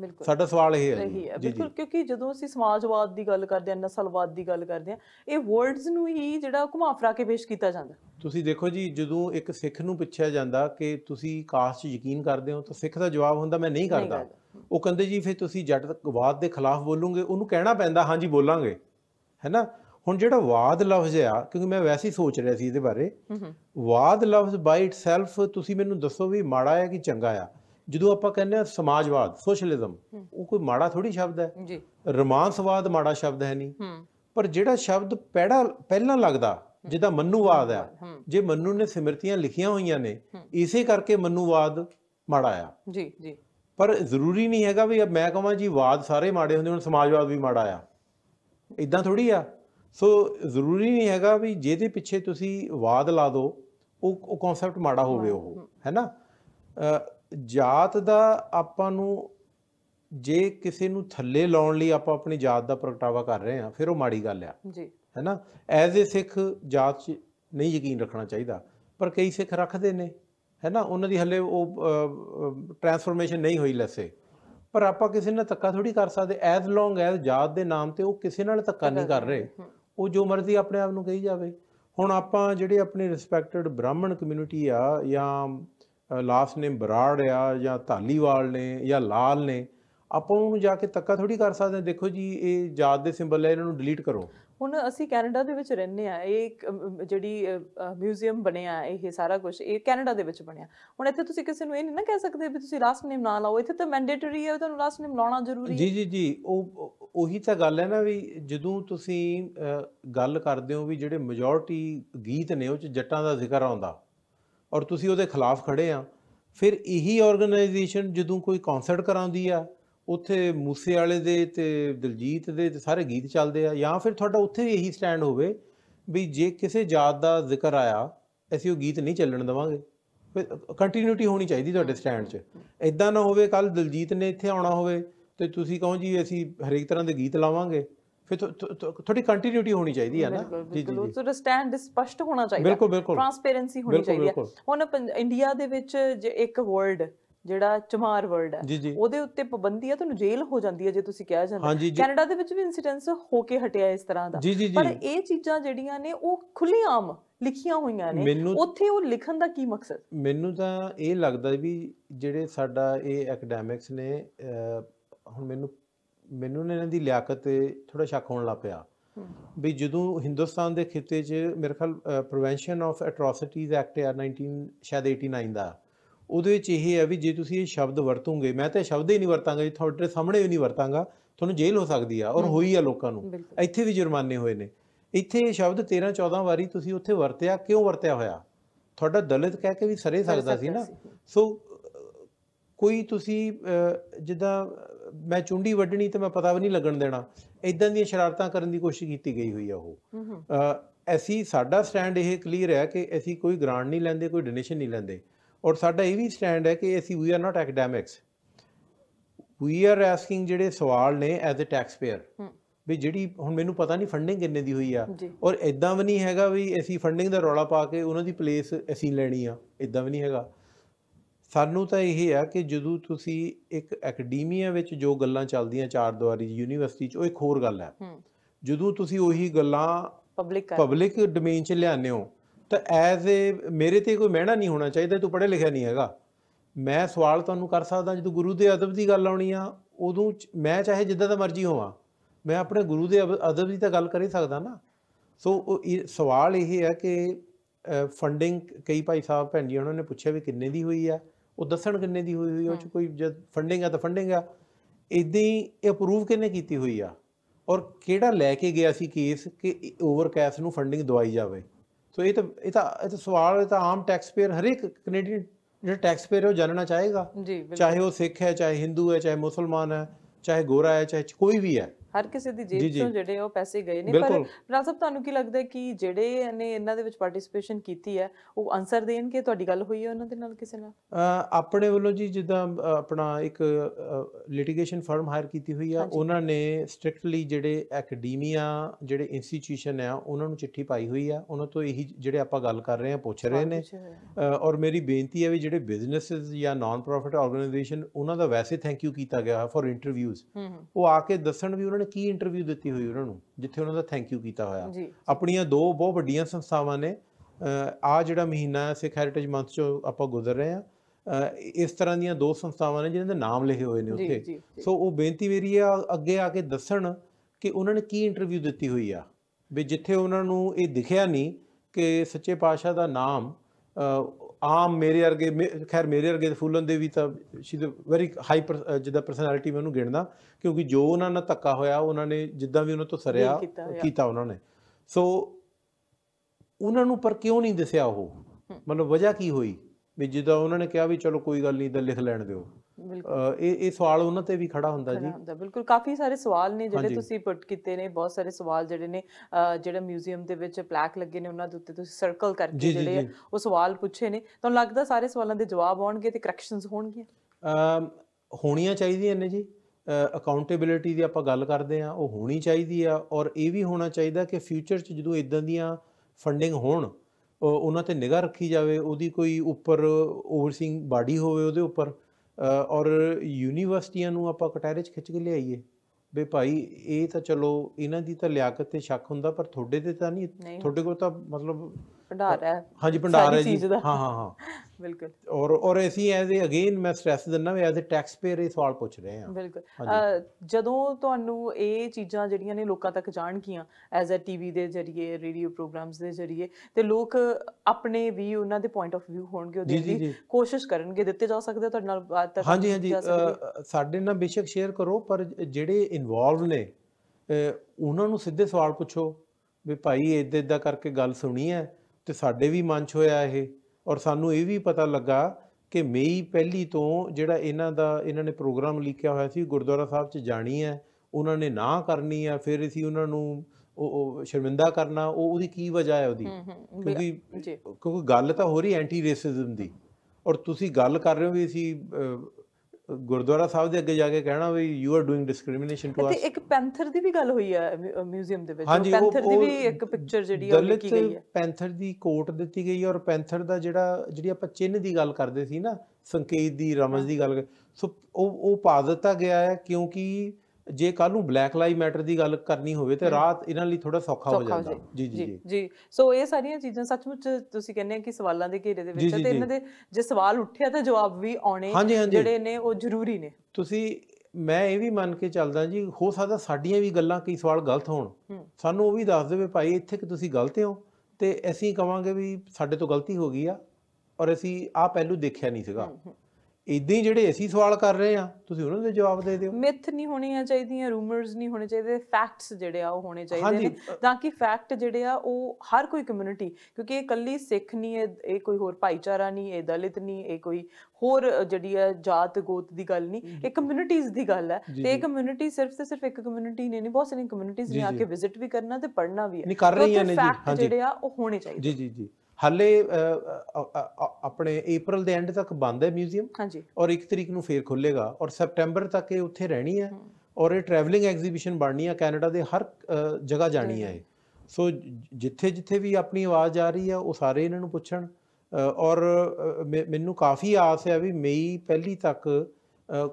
ਬਿਲਕੁਲ ਸਾਡਾ ਸਵਾਲ ਇਹ ਹੈ ਜੀ ਬਿਲਕੁਲ
ਕਿਉਂਕਿ ਜਦੋਂ ਅਸੀਂ ਸਮਾਜਵਾਦ ਦੀ ਗੱਲ ਕਰਦੇ ਹਾਂ ਨਸਲਵਾਦ ਦੀ ਗੱਲ ਕਰਦੇ ਹਾਂ ਇਹ ਵਰਡਸ ਨੂੰ ਹੀ ਜਿਹੜਾ ਘੁਮਾਫਰਾ ਕੇ ਪੇਸ਼ ਕੀਤਾ ਜਾਂਦਾ
ਤੁਸੀਂ ਦੇਖੋ ਜੀ ਜਦੋਂ ਇੱਕ ਸਿੱਖ ਨੂੰ ਪੁੱਛਿਆ ਜਾਂਦਾ ਕਿ ਤੁਸੀਂ ਕਾਸਟ ਯਕੀਨ ਕਰਦੇ ਹੋ ਤਾਂ ਸਿੱਖ ਦਾ ਜਵਾਬ ਹੁੰਦਾ ਮੈਂ ਨਹੀਂ ਕਰਦਾ ਉਹ ਕਹਿੰਦੇ ਜੀ ਫਿਰ ਤੁਸੀਂ ਜੱਟਵਾਦ ਦੇ ਖਿਲਾਫ ਬੋਲੋਗੇ ਉਹਨੂੰ ਕਹਿਣਾ ਪੈਂਦਾ ਹਾਂਜੀ ਬੋਲਾਂਗੇ ਹੈਨਾ ਹੁਣ ਜਿਹੜਾ ਵਾਦ ਲਫ਼ਜ਼ ਆ ਕਿਉਂਕਿ ਮੈਂ ਵੈਸੇ ਹੀ ਸੋਚ ਰਿਹਾ ਸੀ ਇਹਦੇ ਬਾਰੇ ਵਾਦ ਲਫ਼ਜ਼ ਬਾਈ ਇਟਸੈਲਫ ਤੁਸੀਂ ਮੈਨੂੰ ਦੱਸੋ ਵੀ ਮਾੜਾ ਹੈ ਕਿ ਚੰਗਾ ਆ ਜਦੋਂ ਆਪਾਂ ਕਹਿੰਦੇ ਆ ਸਮਾਜਵਾਦ ਸੋਸ਼ਲਿਜ਼ਮ ਉਹ ਕੋਈ ਮਾੜਾ ਥੋੜੀ ਸ਼ਬਦ ਹੈ ਜੀ ਰੋਮਾਂਸਵਾਦ ਮਾੜਾ ਸ਼ਬਦ ਹੈ ਨਹੀਂ ਪਰ ਜਿਹੜਾ ਸ਼ਬਦ ਪਹਿੜਾ ਪਹਿਲਾਂ ਲੱਗਦਾ ਜਿਹਦਾ ਮੰਨੂਵਾਦ ਆ ਜੇ ਮੰਨੂ ਨੇ ਸਿਮਰਤੀਆਂ ਲਿਖੀਆਂ ਹੋਈਆਂ ਨੇ ਇਸੇ ਕਰਕੇ ਮੰਨੂਵਾਦ ਮਾੜਾ ਆ ਜੀ ਜੀ ਪਰ ਜ਼ਰੂਰੀ ਨਹੀਂ ਹੈਗਾ ਵੀ ਮੈਂ ਕਹਾਂ ਜੀ ਵਾਦ ਸਾਰੇ ਮਾੜੇ ਹੁੰਦੇ ਹੁਣ ਸਮਾਜਵਾਦ ਵੀ ਮਾੜਾ ਆ ਇਦਾਂ ਥੋੜੀ ਆ ਸੋ ਜ਼ਰੂਰੀ ਨਹੀਂ ਹੈਗਾ ਵੀ ਜਿਹਦੇ ਪਿੱਛੇ ਤੁਸੀਂ ਵਾਦ ਲਾ ਦੋ ਉਹ ਉਹ ਕਨਸੈਪਟ ਮਾੜਾ ਹੋਵੇ ਉਹ ਹੈਨਾ ਜਾਤ ਦਾ ਆਪਾਂ ਨੂੰ ਜੇ ਕਿਸੇ ਨੂੰ ਥੱਲੇ ਲਾਉਣ ਲਈ ਆਪਾਂ ਆਪਣੀ ਜਾਤ ਦਾ ਪ੍ਰਗਟਾਵਾ ਕਰ ਰਹੇ ਹਾਂ ਫਿਰ ਉਹ ਮਾੜੀ ਗੱਲ ਆ ਜੀ ਹੈਨਾ ਐਜ਼ ਅ ਸਿੱਖ ਜਾਤ 'ਚ ਨਹੀਂ ਯਕੀਨ ਰੱਖਣਾ ਚਾਹੀਦਾ ਪਰ ਕਈ ਸਿੱਖ ਰੱਖਦੇ ਨੇ ਹੈਨਾ ਉਹਨਾਂ ਦੀ ਹੱਲੇ ਉਹ ਟਰਾਂਸਫਰਮੇਸ਼ਨ ਨਹੀਂ ਹੋਈ ਲੱਸੇ ਪਰ ਆਪਾਂ ਕਿਸੇ ਨਾਲ ਤੱਕਾ ਥੋੜੀ ਕਰ ਸਕਦੇ ਐਜ਼ ਲੌਂਗ ਐਜ਼ ਜਾਤ ਦੇ ਨਾਮ ਤੇ ਉਹ ਕਿਸੇ ਨਾਲ ਤੱਕਾ ਨਹੀਂ ਕਰ ਰਹੇ ਉਹ ਜੋ ਮਰਜ਼ੀ ਆਪਣੇ ਆਪ ਨੂੰ ਕਹੀ ਜਾਵੇ ਹੁਣ ਆਪਾਂ ਜਿਹੜੇ ਆਪਣੇ ਰਿਸਪੈਕਟਡ ਬ੍ਰਾਹਮਣ ਕਮਿਊਨਿਟੀ ਆ ਜਾਂ ਲਾਸਟ ਨੇਮ ਬਰਾੜ ਆ ਜਾਂ ਧਾਲੀਵਾਲ ਨੇ ਜਾਂ ਲਾਲ ਨੇ ਆਪਾਂ ਉਹਨੂੰ ਜਾ ਕੇ ਤੱਕਾ ਥੋੜੀ ਕਰ ਸਕਦੇ ਆ ਦੇਖੋ ਜੀ ਇਹ ਜਾਤ ਦੇ ਸਿੰਬਲ ਹੈ ਇਹਨਾਂ ਨੂੰ ਡਿਲੀਟ ਕਰੋ
ਹੁਣ ਅਸੀਂ ਕੈਨੇਡਾ ਦੇ ਵਿੱਚ ਰਹਿੰਦੇ ਆ ਇਹ ਜਿਹੜੀ ਮਿਊਜ਼ੀਅਮ ਬਣਿਆ ਇਹ ਸਾਰਾ ਕੁਝ ਇਹ ਕੈਨੇਡਾ ਦੇ ਵਿੱਚ ਬਣਿਆ ਹੁਣ ਇੱਥੇ ਤੁਸੀਂ ਕਿਸੇ ਨੂੰ ਇਹ ਨਹੀਂ ਨਾ ਕਹਿ ਸਕਦੇ ਵੀ ਤੁਸੀਂ ਲਾਸਟ ਨੇਮ ਨਾ ਲਾਓ ਇੱਥੇ ਤਾਂ ਮੈਂਡੇਟਰੀ ਹੈ ਤੁਹਾਨੂੰ ਲਾਸਟ ਨੇਮ ਲਾਉਣਾ ਜ਼ਰੂਰੀ ਹੈ ਜੀ
ਜੀ ਜੀ ਉਹ ਉਹੀ ਤਾਂ ਗੱਲ ਹੈ ਨਾ ਵੀ ਜਦੋਂ ਤੁਸੀਂ ਗੱਲ ਕਰਦੇ ਹੋ ਵੀ ਜਿਹੜੇ ਮੈਜੋਰਟੀ ਗੀਤ ਨੇ ਉਹ ਚ ਜੱਟਾਂ ਦਾ ਜ਼ਿਕਰ ਆਉਂਦਾ ਔਰ ਤੁਸੀਂ ਉਹਦੇ ਖਿਲਾਫ ਖੜੇ ਆ ਫਿਰ ਇਹੀ ਆਰਗੇਨਾਈਜੇਸ਼ਨ ਜਦੋਂ ਕੋਈ ਕਨਸਰਟ ਕਰਾਉਂਦੀ ਆ ਉੱਥੇ ਮੂਸੇ ਵਾਲੇ ਦੇ ਤੇ ਦਿਲਜੀਤ ਦੇ ਤੇ ਸਾਰੇ ਗੀਤ ਚੱਲਦੇ ਆ ਜਾਂ ਫਿਰ ਤੁਹਾਡਾ ਉੱਥੇ ਇਹੀ ਸਟੈਂਡ ਹੋਵੇ ਵੀ ਜੇ ਕਿਸੇ ਜਾਤ ਦਾ ਜ਼ਿਕਰ ਆਇਆ ਅਸੀਂ ਉਹ ਗੀਤ ਨਹੀਂ ਚੱਲਣ ਦਵਾਂਗੇ ਕੰਟੀਨਿਊਟੀ ਹੋਣੀ ਚਾਹੀਦੀ ਤੁਹਾਡੇ ਸਟੈਂਡ 'ਚ ਇਦਾਂ ਨਾ ਹੋਵੇ ਕੱਲ ਦਿਲਜੀਤ ਨੇ ਇੱਥੇ ਆਉਣਾ ਹੋਵੇ ਤੇ ਤੁਸੀਂ ਕਹੋ ਜੀ ਅਸੀਂ ਹਰੇਕ ਤਰ੍ਹਾਂ ਦੇ ਗੀਤ ਲਾਵਾਂਗੇ ਫਿਰ ਥੋੜੀ ਕੰਟੀਨਿਊਟੀ ਹੋਣੀ ਚਾਹੀਦੀ ਹੈ ਨਾ ਜੀ ਜੀ ਜੀ
ਸੋ ਸਟੈਂਡ ਸਪਸ਼ਟ ਹੋਣਾ ਚਾਹੀਦਾ ਹੈ ਟ੍ਰਾਂਸਪੇਰੈਂਸੀ ਹੋਣੀ ਚਾਹੀਦੀ ਹੈ ਹੁਣ ਇੰਡੀਆ ਦੇ ਵਿੱਚ ਇੱਕ ਵਰਲਡ ਜਿਹੜਾ ਚਮਾਰ ਵਰਲਡ ਹੈ ਉਹਦੇ ਉੱਤੇ ਪਾਬੰਦੀ ਹੈ ਤੁਹਾਨੂੰ ਜੇਲ੍ਹ ਹੋ ਜਾਂਦੀ ਹੈ ਜੇ ਤੁਸੀਂ ਕਿਹਾ ਜਾਂਦਾ ਕੈਨੇਡਾ ਦੇ ਵਿੱਚ ਵੀ ਇਨਸੀਡੈਂਟਸ ਹੋ ਕੇ ਹਟਿਆ ਇਸ ਤਰ੍ਹਾਂ ਦਾ ਪਰ ਇਹ ਚੀਜ਼ਾਂ ਜਿਹੜੀਆਂ ਨੇ ਉਹ ਆਮ ਲਿਖੀਆਂ ਹੋਈਆਂ ਨੇ ਉੱਥੇ ਉਹ ਲਿਖਣ ਦਾ ਕੀ ਮਕਸਦ
ਮੈਨੂੰ ਤਾਂ ਇਹ ਲੱਗਦਾ ਵੀ ਜਿਹੜੇ ਸਾਡਾ ਇਹ ਅਕੈਡੈਮਿਕਸ ਨੇ ਹੁਣ ਮੈਨੂੰ ਮੈਨੂੰ ਇਹਨਾਂ ਦੀ ਲਿਆਕਤ ਤੇ ਥੋੜਾ ਸ਼ੱਕ ਹੋਣ ਲੱਗ ਪਿਆ ਵੀ ਜਦੋਂ ਹਿੰਦੁਸਤਾਨ ਦੇ ਖਿੱਤੇ 'ਚ ਮੇਰੇ ਖਿਆਲ ਪ੍ਰੀਵੈਂਸ਼ਨ ਆਫ ਐਟ੍ਰੋਸਿਟੀਜ਼ ਐਕਟ ਆ 19 ਸ਼ਾਇਦ 89 ਦਾ ਉਹਦੇ 'ਚ ਇਹ ਹੈ ਵੀ ਜੇ ਤੁਸੀਂ ਇਹ ਸ਼ਬਦ ਵਰਤੋਗੇ ਮੈਂ ਤਾਂ ਸ਼ਬਦ ਹੀ ਨਹੀਂ ਵਰਤਾਂਗਾ ਜੀ ਤੁਹਾਡੇ ਸਾਹਮਣੇ ਵੀ ਨਹੀਂ ਵਰਤਾਂਗਾ ਤੁਹਾਨੂੰ ਜੇਲ੍ਹ ਹੋ ਸਕਦੀ ਆ ਔਰ ਹੋਈ ਆ ਲੋਕਾਂ ਨੂੰ ਇੱਥੇ ਵੀ ਜੁਰਮਾਨੇ ਹੋਏ ਨੇ ਇੱਥੇ ਇਹ ਸ਼ਬਦ 13 14 ਵਾਰੀ ਤੁਸੀਂ ਉੱਥੇ ਵਰਤਿਆ ਕਿਉਂ ਵਰਤਿਆ ਹੋਇਆ ਤੁਹਾਡਾ ਦਲਿਤ ਕਹਿ ਕੇ ਵੀ ਸਰੇ ਸਕਦਾ ਸੀ ਨਾ ਸੋ ਕੋਈ ਤੁਸੀਂ ਜਿੱਦਾਂ ਮੈਂ ਚੁੰਡੀ ਵੱਢਣੀ ਤੇ ਮੈਂ ਪਤਾ ਵੀ ਨਹੀਂ ਲੱਗਣ ਦੇਣਾ ਇਦਾਂ ਦੀਆਂ ਸ਼ਰਾਰਤਾਂ ਕਰਨ ਦੀ ਕੋਸ਼ਿਸ਼ ਕੀਤੀ ਗਈ ਹੋਈ ਆ ਉਹ ਐਸੀ ਸਾਡਾ ਸਟੈਂਡ ਇਹ ਕਲੀਅਰ ਹੈ ਕਿ ਅਸੀਂ ਕੋਈ ਗ੍ਰਾਂਟ ਨਹੀਂ ਲੈਂਦੇ ਕੋਈ ਡੋਨੇਸ਼ਨ ਨਹੀਂ ਲੈਂਦੇ ਔਰ ਸਾਡਾ ਇਹ ਵੀ ਸਟੈਂਡ ਹੈ ਕਿ ਅਸੀਂ we are not academics we are asking ਜਿਹੜੇ ਸਵਾਲ ਨੇ ਐਜ਼ ਅ ਟੈਕਸ ਪੇਅਰ ਵੀ ਜਿਹੜੀ ਹੁਣ ਮੈਨੂੰ ਪਤਾ ਨਹੀਂ ਫੰਡਿੰਗ ਕਿੰਨੇ ਦੀ ਹੋਈ ਆ ਔਰ ਇਦਾਂ ਵੀ ਨਹੀਂ ਹੈਗਾ ਵੀ ਅਸੀਂ ਫੰਡਿੰਗ ਦਾ ਰੌਲਾ ਪਾ ਕੇ ਉਹਨਾਂ ਦੀ ਪਲੇਸ ਅਸੀਂ ਲੈਣੀ ਆ ਇਦਾਂ ਵੀ ਨਹੀਂ ਹੈਗਾ ਸਾਨੂੰ ਤਾਂ ਇਹ ਹੈ ਕਿ ਜਦੋਂ ਤੁਸੀਂ ਇੱਕ ਅਕੈਡਮੀਆ ਵਿੱਚ ਜੋ ਗੱਲਾਂ ਚੱਲਦੀਆਂ ਚਾਰ ਦੁਆਰੀ ਯੂਨੀਵਰਸਿਟੀ 'ਚ ਉਹ ਇੱਕ ਹੋਰ ਗੱਲ ਹੈ ਜਦੋਂ ਤੁਸੀਂ ਉਹੀ ਗੱਲਾਂ
ਪਬਲਿਕ ਪਬਲਿਕ
ਡੋਮੇਨ 'ਚ ਲਿਆਨੇ ਹੋ ਤਾਂ ਐਜ਼ ਅ ਮੇਰੇ ਤੇ ਕੋਈ ਮਹਿਣਾ ਨਹੀਂ ਹੋਣਾ ਚਾਹੀਦਾ ਤੂੰ ਪੜ੍ਹੇ ਲਿਖਿਆ ਨਹੀਂ ਹੈਗਾ ਮੈਂ ਸਵਾਲ ਤੁਹਾਨੂੰ ਕਰ ਸਕਦਾ ਜਦੋਂ ਗੁਰੂ ਦੇ ਅਦਬ ਦੀ ਗੱਲ ਆਉਣੀ ਆ ਉਦੋਂ ਮੈਂ ਚਾਹੇ ਜਿੱਦਾਂ ਦਾ ਮਰਜ਼ੀ ਹੋਵਾਂ ਮੈਂ ਆਪਣੇ ਗੁਰੂ ਦੇ ਅਦਬ ਦੀ ਤਾਂ ਗੱਲ ਕਰ ਹੀ ਸਕਦਾ ਨਾ ਸੋ ਉਹ ਸਵਾਲ ਇਹ ਹੈ ਕਿ ਫੰਡਿੰਗ ਕਈ ਭਾਈ ਸਾਹਿਬ ਭੈਣ ਜੀ ਉਹਨਾਂ ਨੇ ਪੁੱਛਿਆ ਵੀ ਕਿੰਨੇ ਦੀ ਹੋਈ ਆ ਉਹ ਦੱਸਣ ਕਿੰਨੇ ਦੀ ਹੋਈ ਹੋਈ ਉਹ ਚ ਕੋਈ ਜਦ ਫੰਡਿੰਗ ਆ ਤਾਂ ਫੰਡਿੰਗ ਆ ਇਦਾਂ ਹੀ ਅਪਰੂਵ ਕਿੰਨੇ ਕੀਤੀ ਹੋਈ ਆ ਔਰ ਕਿਹੜਾ ਲੈ ਕੇ ਗਿਆ ਸੀ ਕੇਸ ਕਿ ਓਵਰ ਕੈਸ਼ ਨੂੰ ਫੰਡਿੰਗ ਦਵਾਈ ਜਾਵੇ ਸੋ ਇਹ ਤਾਂ ਇਹ ਤਾਂ ਇਹ ਤਾਂ ਸਵਾਲ ਹੈ ਤਾਂ ਆਮ ਟੈਕਸ ਪੇਅਰ ਹਰੇਕ ਕੈਨੇਡੀਅਨ ਜਿਹੜਾ ਟੈਕਸ ਪੇਅਰ ਉਹ ਜਾਣਨਾ ਚਾਹੇਗਾ ਚਾਹੇ ਉਹ ਸਿੱਖ ਹੈ ਚਾਹੇ ਹਿੰਦੂ ਹੈ ਚਾਹੇ ਮੁਸਲਮਾਨ ਹੈ ਚਾਹੇ ਗੋਰਾ ਹੈ ਚਾਹੇ ਕੋਈ ਵੀ ਹੈ
ਹਰ ਕਿਸੇ ਦੀ ਜੇਬ ਤੋਂ ਜਿਹੜੇ ਉਹ ਪੈਸੇ ਗਏ ਨੇ ਪਰ ਨਾਲ ਸਾਹਿਬ ਤੁਹਾਨੂੰ ਕੀ ਲੱਗਦਾ ਕਿ ਜਿਹੜੇ ਨੇ ਇਹਨਾਂ ਦੇ ਵਿੱਚ ਪਾਰਟਿਸਿਪੇਸ਼ਨ ਕੀਤੀ ਹੈ ਉਹ ਆਨਸਰ ਦੇਣਗੇ ਤੁਹਾਡੀ ਗੱਲ ਹੋਈ ਹੈ ਉਹਨਾਂ ਦੇ ਨਾਲ ਕਿਸੇ ਨਾਲ
ਆਪਣੇ ਵੱਲੋਂ ਜੀ ਜਿੱਦਾਂ ਆਪਣਾ ਇੱਕ ਲਿਟੀਗੇਸ਼ਨ ਫਰਮ ਹਾਇਰ ਕੀਤੀ ਹੋਈ ਆ ਉਹਨਾਂ ਨੇ ਸਟ੍ਰਿਕਟਲੀ ਜਿਹੜੇ ਐਕੈਡਮੀਆ ਜਿਹੜੇ ਇੰਸਟੀਚਿਊਸ਼ਨ ਆ ਉਹਨਾਂ ਨੂੰ ਚਿੱਠੀ ਪਾਈ ਹੋਈ ਆ ਉਹਨਾਂ ਤੋਂ ਇਹੀ ਜਿਹੜੇ ਆਪਾਂ ਗੱਲ ਕਰ ਰਹੇ ਆ ਪੁੱਛ ਰਹੇ ਨੇ ਔਰ ਮੇਰੀ ਬੇਨਤੀ ਹੈ ਵੀ ਜਿਹੜੇ ਬਿਜ਼ਨੈਸਸ ਜਾਂ ਨਾਨ ਪ੍ਰੋਫਿਟ ਆਰਗੇਨਾਈਜੇਸ਼ਨ ਉਹਨਾਂ ਦਾ ਵੈਸੇ ਥੈਂਕ ਯੂ ਕੀਤਾ ਗਿਆ ਫॉर ਇੰਟਰਵਿਊਜ਼ ਉਹ ਆ ਕੇ ਦੱਸਣ ਵੀ ਉਹਨਾਂ ਨੇ ਕੀ ਇੰਟਰਵਿਊ ਦਿੱਤੀ ਹੋਈ ਉਹਨਾਂ ਨੂੰ ਜਿੱਥੇ ਉਹਨਾਂ ਦਾ ਥੈਂਕ ਯੂ ਕੀਤਾ ਹੋਇਆ ਆਪਣੀਆਂ ਦੋ ਬਹੁਤ ਵੱਡੀਆਂ ਸੰਸਥਾਵਾਂ ਨੇ ਆ ਜਿਹੜਾ ਮਹੀਨਾ ਸਿੱਖ ਹੈਰੀਟੇਜ ਮੰਥ ਚੋਂ ਆਪਾਂ ਗੁਜ਼ਰ ਰਹੇ ਆ ਇਸ ਤਰ੍ਹਾਂ ਦੀਆਂ ਦੋ ਸੰਸਥਾਵਾਂ ਨੇ ਜਿਨ੍ਹਾਂ ਦੇ ਨਾਮ ਲਿਖੇ ਹੋਏ ਨੇ ਉੱਥੇ ਸੋ ਉਹ ਬੇਨਤੀ ਮੇਰੀ ਆ ਅੱਗੇ ਆ ਕੇ ਦੱਸਣ ਕਿ ਉਹਨਾਂ ਨੇ ਕੀ ਇੰਟਰਵਿਊ ਦਿੱਤੀ ਹੋਈ ਆ ਵੀ ਜਿੱਥੇ ਉਹਨਾਂ ਨੂੰ ਇਹ ਦਿਖਿਆ ਨਹੀਂ ਕਿ ਸੱਚੇ ਪਾਤਸ਼ਾਹ ਦਾ ਨਾਮ ਆਮ ਮੇਰੇ ਵਰਗੇ ਖੈਰ ਮੇਰੇ ਵਰਗੇ ਫੁੱਲਨ ਦੇ ਵੀ ਤਾਂ ਸ਼ੀ ਇਜ਼ ਵੈਰੀ ਹਾਈ ਜਿਹਦਾ ਪਰਸਨੈਲਿਟੀ ਮੈਂ ਉਹਨੂੰ ਗਿਣਦਾ ਕਿਉਂਕਿ ਜੋ ਉਹਨਾਂ ਨਾਲ ਧੱਕਾ ਹੋਇਆ ਉਹਨਾਂ ਨੇ ਜਿੱਦਾਂ ਵੀ ਉਹਨਾਂ ਤੋਂ ਸਰਿਆ ਕੀਤਾ ਉਹਨਾਂ ਨੇ ਸੋ ਉਹਨਾਂ ਨੂੰ ਪਰ ਕਿਉਂ ਨਹੀਂ ਦੱਸਿਆ ਉਹ ਮਤਲਬ ਵਜ੍ਹਾ ਕੀ ਹੋਈ ਵੀ ਜਿੱਦਾਂ ਉਹਨਾਂ ਨੇ ਕਿਹਾ ਵੀ ਚਲੋ ਕੋਈ ਗੱਲ ਨਹੀਂ ਤਾਂ ਲਿਖ ਲੈਣ ਦਿਓ ਇਹ ਇਹ ਸਵਾਲ ਉਹਨਾਂ ਤੇ ਵੀ ਖੜਾ ਹੁੰਦਾ ਜੀ ਹਾਂ
ਬਿਲਕੁਲ ਕਾਫੀ ਸਾਰੇ ਸਵਾਲ ਨੇ ਜਿਹੜੇ ਤੁਸੀਂ ਪੁੱਟ ਕੀਤੇ ਨੇ ਬਹੁਤ ਸਾਰੇ ਸਵਾਲ ਜਿਹੜੇ ਨੇ ਜਿਹੜਾ ਮਿਊਜ਼ੀਅਮ ਦੇ ਵਿੱਚ ਪਲੈਕ ਲੱਗੇ ਨੇ ਉਹਨਾਂ ਦੇ ਉੱਤੇ ਤੁਸੀਂ ਸਰਕਲ ਕਰਕੇ ਜਿਹੜੇ ਉਹ ਸਵਾਲ ਪੁੱਛੇ ਨੇ ਤੁਹਾਨੂੰ ਲੱਗਦਾ ਸਾਰੇ ਸਵਾਲਾਂ ਦੇ ਜਵਾਬ ਆਉਣਗੇ ਤੇ ਕਰੈਕਸ਼ਨਸ
ਹੋਣਗੀਆਂ ਹੋਣੀਆਂ ਚਾਹੀਦੀਆਂ ਨੇ ਜੀ ਅਕਾਊਂਟੇਬਿਲਟੀ ਦੀ ਆਪਾਂ ਗੱਲ ਕਰਦੇ ਆ ਉਹ ਹੋਣੀ ਚਾਹੀਦੀ ਆ ਔਰ ਇਹ ਵੀ ਹੋਣਾ ਚਾਹੀਦਾ ਕਿ ਫਿਊਚਰ 'ਚ ਜਦੋਂ ਇਦਾਂ ਦੀਆਂ ਫੰਡਿੰਗ ਹੋਣ ਉਹਨਾਂ ਤੇ ਨਿਗਾਹ ਰੱਖੀ ਜਾਵੇ ਉਹਦੀ ਕੋਈ ਉੱਪਰ ਓਵਰਸੀਇੰਗ ਬਾਡੀ ਹੋਵੇ ਉਹਦੇ ਉੱਪਰ ਔਰ ਯੂਨੀਵਰਸਿਟੀਆਂ ਨੂੰ ਆਪਾਂ ਕਟਹਿਰੇ 'ਚ ਖਿੱਚ ਕੇ ਲਿਆਈਏ ਬੇ ਭਾਈ ਇਹ ਤਾਂ ਚਲੋ ਇਹਨਾਂ ਦੀ ਤਾਂ ਲਿਆਕਤ ਤੇ ਸ਼ੱਕ ਹੁੰਦਾ ਪਰ ਤੁਹਾਡੇ ਤੇ ਤਾਂ ਨਹੀਂ ਤੁਹਾਡੇ ਕੋਲ ਤਾਂ ਮਤਲਬ
ਭੰਡਾਰ ਹੈ ਹਾਂਜੀ ਭੰਡਾਰ ਹੈ ਜੀ ਹਾਂ ਹਾਂ ਹਾਂ ਬਿਲਕੁਲ
ਔਰ ਔਰ ਅਸੀਂ ਐਜ਼ ਅ ਅਗੇਨ ਮੈਂ ਸਟ੍ਰੈਸ ਦਿੰਨਾ we as a taxpayer ਇਹ ਸਵਾਲ ਪੁੱਛ ਰਹੇ ਹਾਂ
ਬਿਲਕੁਲ ਜਦੋਂ ਤੁਹਾਨੂੰ ਇਹ ਚੀਜ਼ਾਂ ਜਿਹੜੀਆਂ ਨੇ ਲੋਕਾਂ ਤੱਕ ਕੀਆਂ ਐਜ਼ ਅ ਟੀਵੀ ਦੇ ਜ਼ਰੀਏ ਰੇਡੀਓ ਪ੍ਰੋਗਰਾਮਸ ਦੇ ਜ਼ਰੀਏ ਤੇ ਲੋਕ ਆਪਣੇ ਵੀ ਉਹਨਾਂ ਦੇ ਪੁਆਇੰਟ ਆਫ View ਹੋਣਗੇ ਉਹਦੇ ਲਈ ਕੋਸ਼ਿਸ਼ ਕਰਨਗੇ ਦਿੱਤੇ ਜਾ ਸਕਦੇ ਤੁਹਾਡੇ ਨਾਲ ਬਾਤ ਤੱਕ ਹਾਂਜੀ ਹਾਂਜੀ
ਸਾਡੇ ਨਾਲ ਬੇਸ਼ੱਕ ਸ਼ੇਅਰ ਕਰੋ ਪਰ ਜਿਹੜੇ ਇਨਵੋਲਵ ਨੇ ਉਹਨਾਂ ਨੂੰ ਸਿੱਧੇ ਸਵਾਲ ਪੁੱਛੋ ਵੀ ਭਾਈ ਇਦਾਂ ਇਦਾਂ ਕਰਕੇ ਗੱਲ ਸੁਣੀ ਹੈ ਤੇ ਸਾਡੇ ਵੀ ਮਨ 'ਚ ਹੋਇਆ ਇਹ ਔਰ ਸਾਨੂੰ ਇਹ ਵੀ ਪਤਾ ਲੱਗਾ ਕਿ ਮਈ ਪਹਿਲੀ ਤੋਂ ਜਿਹੜਾ ਇਹਨਾਂ ਦਾ ਇਹਨਾਂ ਨੇ ਪ੍ਰੋਗਰਾਮ ਲਿਖਿਆ ਹੋਇਆ ਸੀ ਗੁਰਦੁਆਰਾ ਸਾਹਿਬ 'ਚ ਜਾਣੀ ਹੈ ਉਹਨਾਂ ਨੇ ਨਾ ਕਰਨੀ ਆ ਫਿਰ ਅਸੀਂ ਉਹਨਾਂ ਨੂੰ ਉਹ ਸ਼ਰਮਿੰਦਾ ਕਰਨਾ ਉਹ ਉਹਦੀ ਕੀ ਵਜ੍ਹਾ ਹੈ ਉਹਦੀ ਕਿਉਂਕਿ ਕਿਉਂਕਿ ਗੱਲ ਤਾਂ ਹੋ ਰਹੀ ਐਂਟੀ ਰੇਸਿਜ਼ਮ ਦੀ ਔਰ ਤੁਸੀਂ ਗੱਲ ਕਰ ਰਹੇ ਹੋ ਵੀ ਅਸੀਂ ਗੁਰਦੁਆਰਾ ਸਾਹਿਬ ਦੇ ਅੱਗੇ ਜਾ ਕੇ ਕਹਿਣਾ we you are doing discrimination to us ਤੇ
ਇੱਕ ਪੈਂਥਰ ਦੀ ਵੀ ਗੱਲ ਹੋਈ ਹੈ ਮਿਊਜ਼ੀਅਮ ਦੇ ਵਿੱਚ ਪੈਂਥਰ ਦੀ ਵੀ ਇੱਕ ਪਿਕਚਰ ਜਿਹੜੀ ਉਹ ਲਿਖੀ ਗਈ ਹੈ
ਪੈਂਥਰ ਦੀ ਕੋਟ ਦਿੱਤੀ ਗਈ ਔਰ ਪੈਂਥਰ ਦਾ ਜਿਹੜਾ ਜਿਹੜੀ ਆਪਾਂ ਚਿੰਨ ਦੀ ਗੱਲ ਕਰਦੇ ਸੀ ਨਾ ਸੰਕੇਤ ਦੀ ਰਮਜ ਦੀ ਗੱਲ ਸੋ ਉਹ ਉਹ ਪਾ ਦਿੱਤਾ ਗਿਆ ਹੈ ਕਿਉਂਕਿ ਜੇ ਕੱਲ ਨੂੰ ਬਲੈਕ ਲਾਈ ਮੈਟਰ ਦੀ ਗੱਲ ਕਰਨੀ ਹੋਵੇ ਤੇ ਰਾਤ ਇਹਨਾਂ ਲਈ ਥੋੜਾ ਸੌਖਾ ਹੋ ਜਾਂਦਾ ਜੀ ਜੀ ਜੀ
ਜੀ ਸੋ ਇਹ ਸਾਰੀਆਂ ਚੀਜ਼ਾਂ ਸੱਚਮੁੱਚ ਤੁਸੀਂ ਕਹਿੰਦੇ ਆ ਕਿ ਸਵਾਲਾਂ ਦੇ ਘੇਰੇ ਦੇ ਵਿੱਚ ਤੇ ਇਹਨਾਂ ਦੇ ਜੇ ਸਵਾਲ ਉੱਠਿਆ ਤਾਂ ਜਵਾਬ ਵੀ ਆਉਣੇ ਜਿਹੜੇ ਨੇ ਉਹ ਜ਼ਰੂਰੀ ਨੇ
ਤੁਸੀਂ ਮੈਂ ਇਹ ਵੀ ਮੰਨ ਕੇ ਚੱਲਦਾ ਜੀ ਹੋ ਸਕਦਾ ਸਾਡੀਆਂ ਵੀ ਗੱਲਾਂ ਕਈ ਸਵਾਲ ਗਲਤ ਹੋਣ ਸਾਨੂੰ ਉਹ ਵੀ ਦੱਸ ਦੇਵੇ ਭਾਈ ਇੱਥੇ ਕਿ ਤੁਸੀਂ ਗਲਤ ਹੋ ਤੇ ਅਸੀਂ ਕਵਾਂਗੇ ਵੀ ਸਾਡੇ ਤੋਂ ਗਲਤੀ ਹੋ ਗਈ ਆ ਔਰ ਅਸੀਂ ਆ ਪਹਿਲੂ ਦੇਖਿਆ ਨਹੀਂ ਸੀਗਾ ਇਦਾਂ ਹੀ ਜਿਹੜੇ ਅਸੀਂ ਸਵਾਲ ਕਰ ਰਹੇ ਆ ਤੁਸੀਂ ਉਹਨਾਂ ਦੇ ਜਵਾਬ ਦੇ ਦਿਓ
ਮਿਥ ਨਹੀਂ ਹੋਣੀਆਂ ਚਾਹੀਦੀਆਂ ਰੂਮਰਸ ਨਹੀਂ ਹੋਣੇ ਚਾਹੀਦੇ ਫੈਕਟਸ ਜਿਹੜੇ ਆ ਉਹ ਹੋਣੇ ਚਾਹੀਦੇ ਨੇ ਤਾਂ ਕਿ ਫੈਕਟ ਜਿਹੜੇ ਆ ਉਹ ਹਰ ਕੋਈ ਕਮਿਊਨਿਟੀ ਕਿਉਂਕਿ ਇਹ ਕੱਲੀ ਸਿੱਖ ਨਹੀਂ ਹੈ ਇਹ ਕੋਈ ਹੋਰ ਭਾਈਚਾਰਾ ਨਹੀਂ ਇਹ ਦਲਿਤ ਨਹੀਂ ਇਹ ਕੋਈ ਹੋਰ ਜਿਹੜੀ ਆ ਜਾਤ ਗੋਤ ਦੀ ਗੱਲ ਨਹੀਂ ਇਹ ਕਮਿਊਨਿਟੀਜ਼ ਦੀ ਗੱਲ ਹੈ ਤੇ ਇਹ ਕਮਿਊਨਿਟੀ ਸਿਰਫ ਤੇ ਸਿਰਫ ਇੱਕ ਕਮਿਊਨਿਟੀ ਨਹੀਂ ਨਹੀਂ ਬਹੁਤ ਸਾਰੀਆਂ ਕਮਿਊਨਿਟੀਜ਼ ਨੇ ਆ ਕੇ ਵਿਜ਼ਿਟ ਵੀ ਕਰਨਾ ਤੇ ਪੜਨਾ ਵੀ ਹੈ ਨਹੀਂ ਕਰ ਰਹੀਆਂ ਨੇ ਜੀ ਹਾਂਜੀ ਜਿਹੜੇ ਆ ਉਹ ਹੋਣੇ ਚਾਹੀਦੇ
ਜੀ ਜੀ ਜੀ ਹਾਲੇ ਆਪਣੇ April ਦੇ ਐਂਡ ਤੱਕ ਬੰਦ ਹੈ ਮਿਊਜ਼ੀਅਮ ਹਾਂਜੀ ਔਰ 1 ਤਰੀਕ ਨੂੰ ਫੇਰ ਖੁੱਲੇਗਾ ਔਰ ਸਪਟੈਂਬਰ ਤੱਕ ਇਹ ਉੱਥੇ ਰਹਿਣੀ ਹੈ ਔਰ ਇਹ ਟਰੈਵਲਿੰਗ ਐਗਜ਼ੀਬਿਸ਼ਨ ਬਣਨੀ ਹੈ ਕੈਨੇਡਾ ਦੇ ਹਰ ਜਗ੍ਹਾ ਜਾਣੀ ਹੈ ਸੋ ਜਿੱਥੇ ਜਿੱਥੇ ਵੀ ਆਪਣੀ ਆਵਾਜ਼ ਆ ਰਹੀ ਹੈ ਉਹ ਸਾਰੇ ਇਹਨਾਂ ਨੂੰ ਪੁੱਛਣ ਔਰ ਮੈਨੂੰ ਕਾਫੀ ਆਸ ਹੈ ਵੀ ਮਈ ਪਹਿਲੀ ਤੱਕ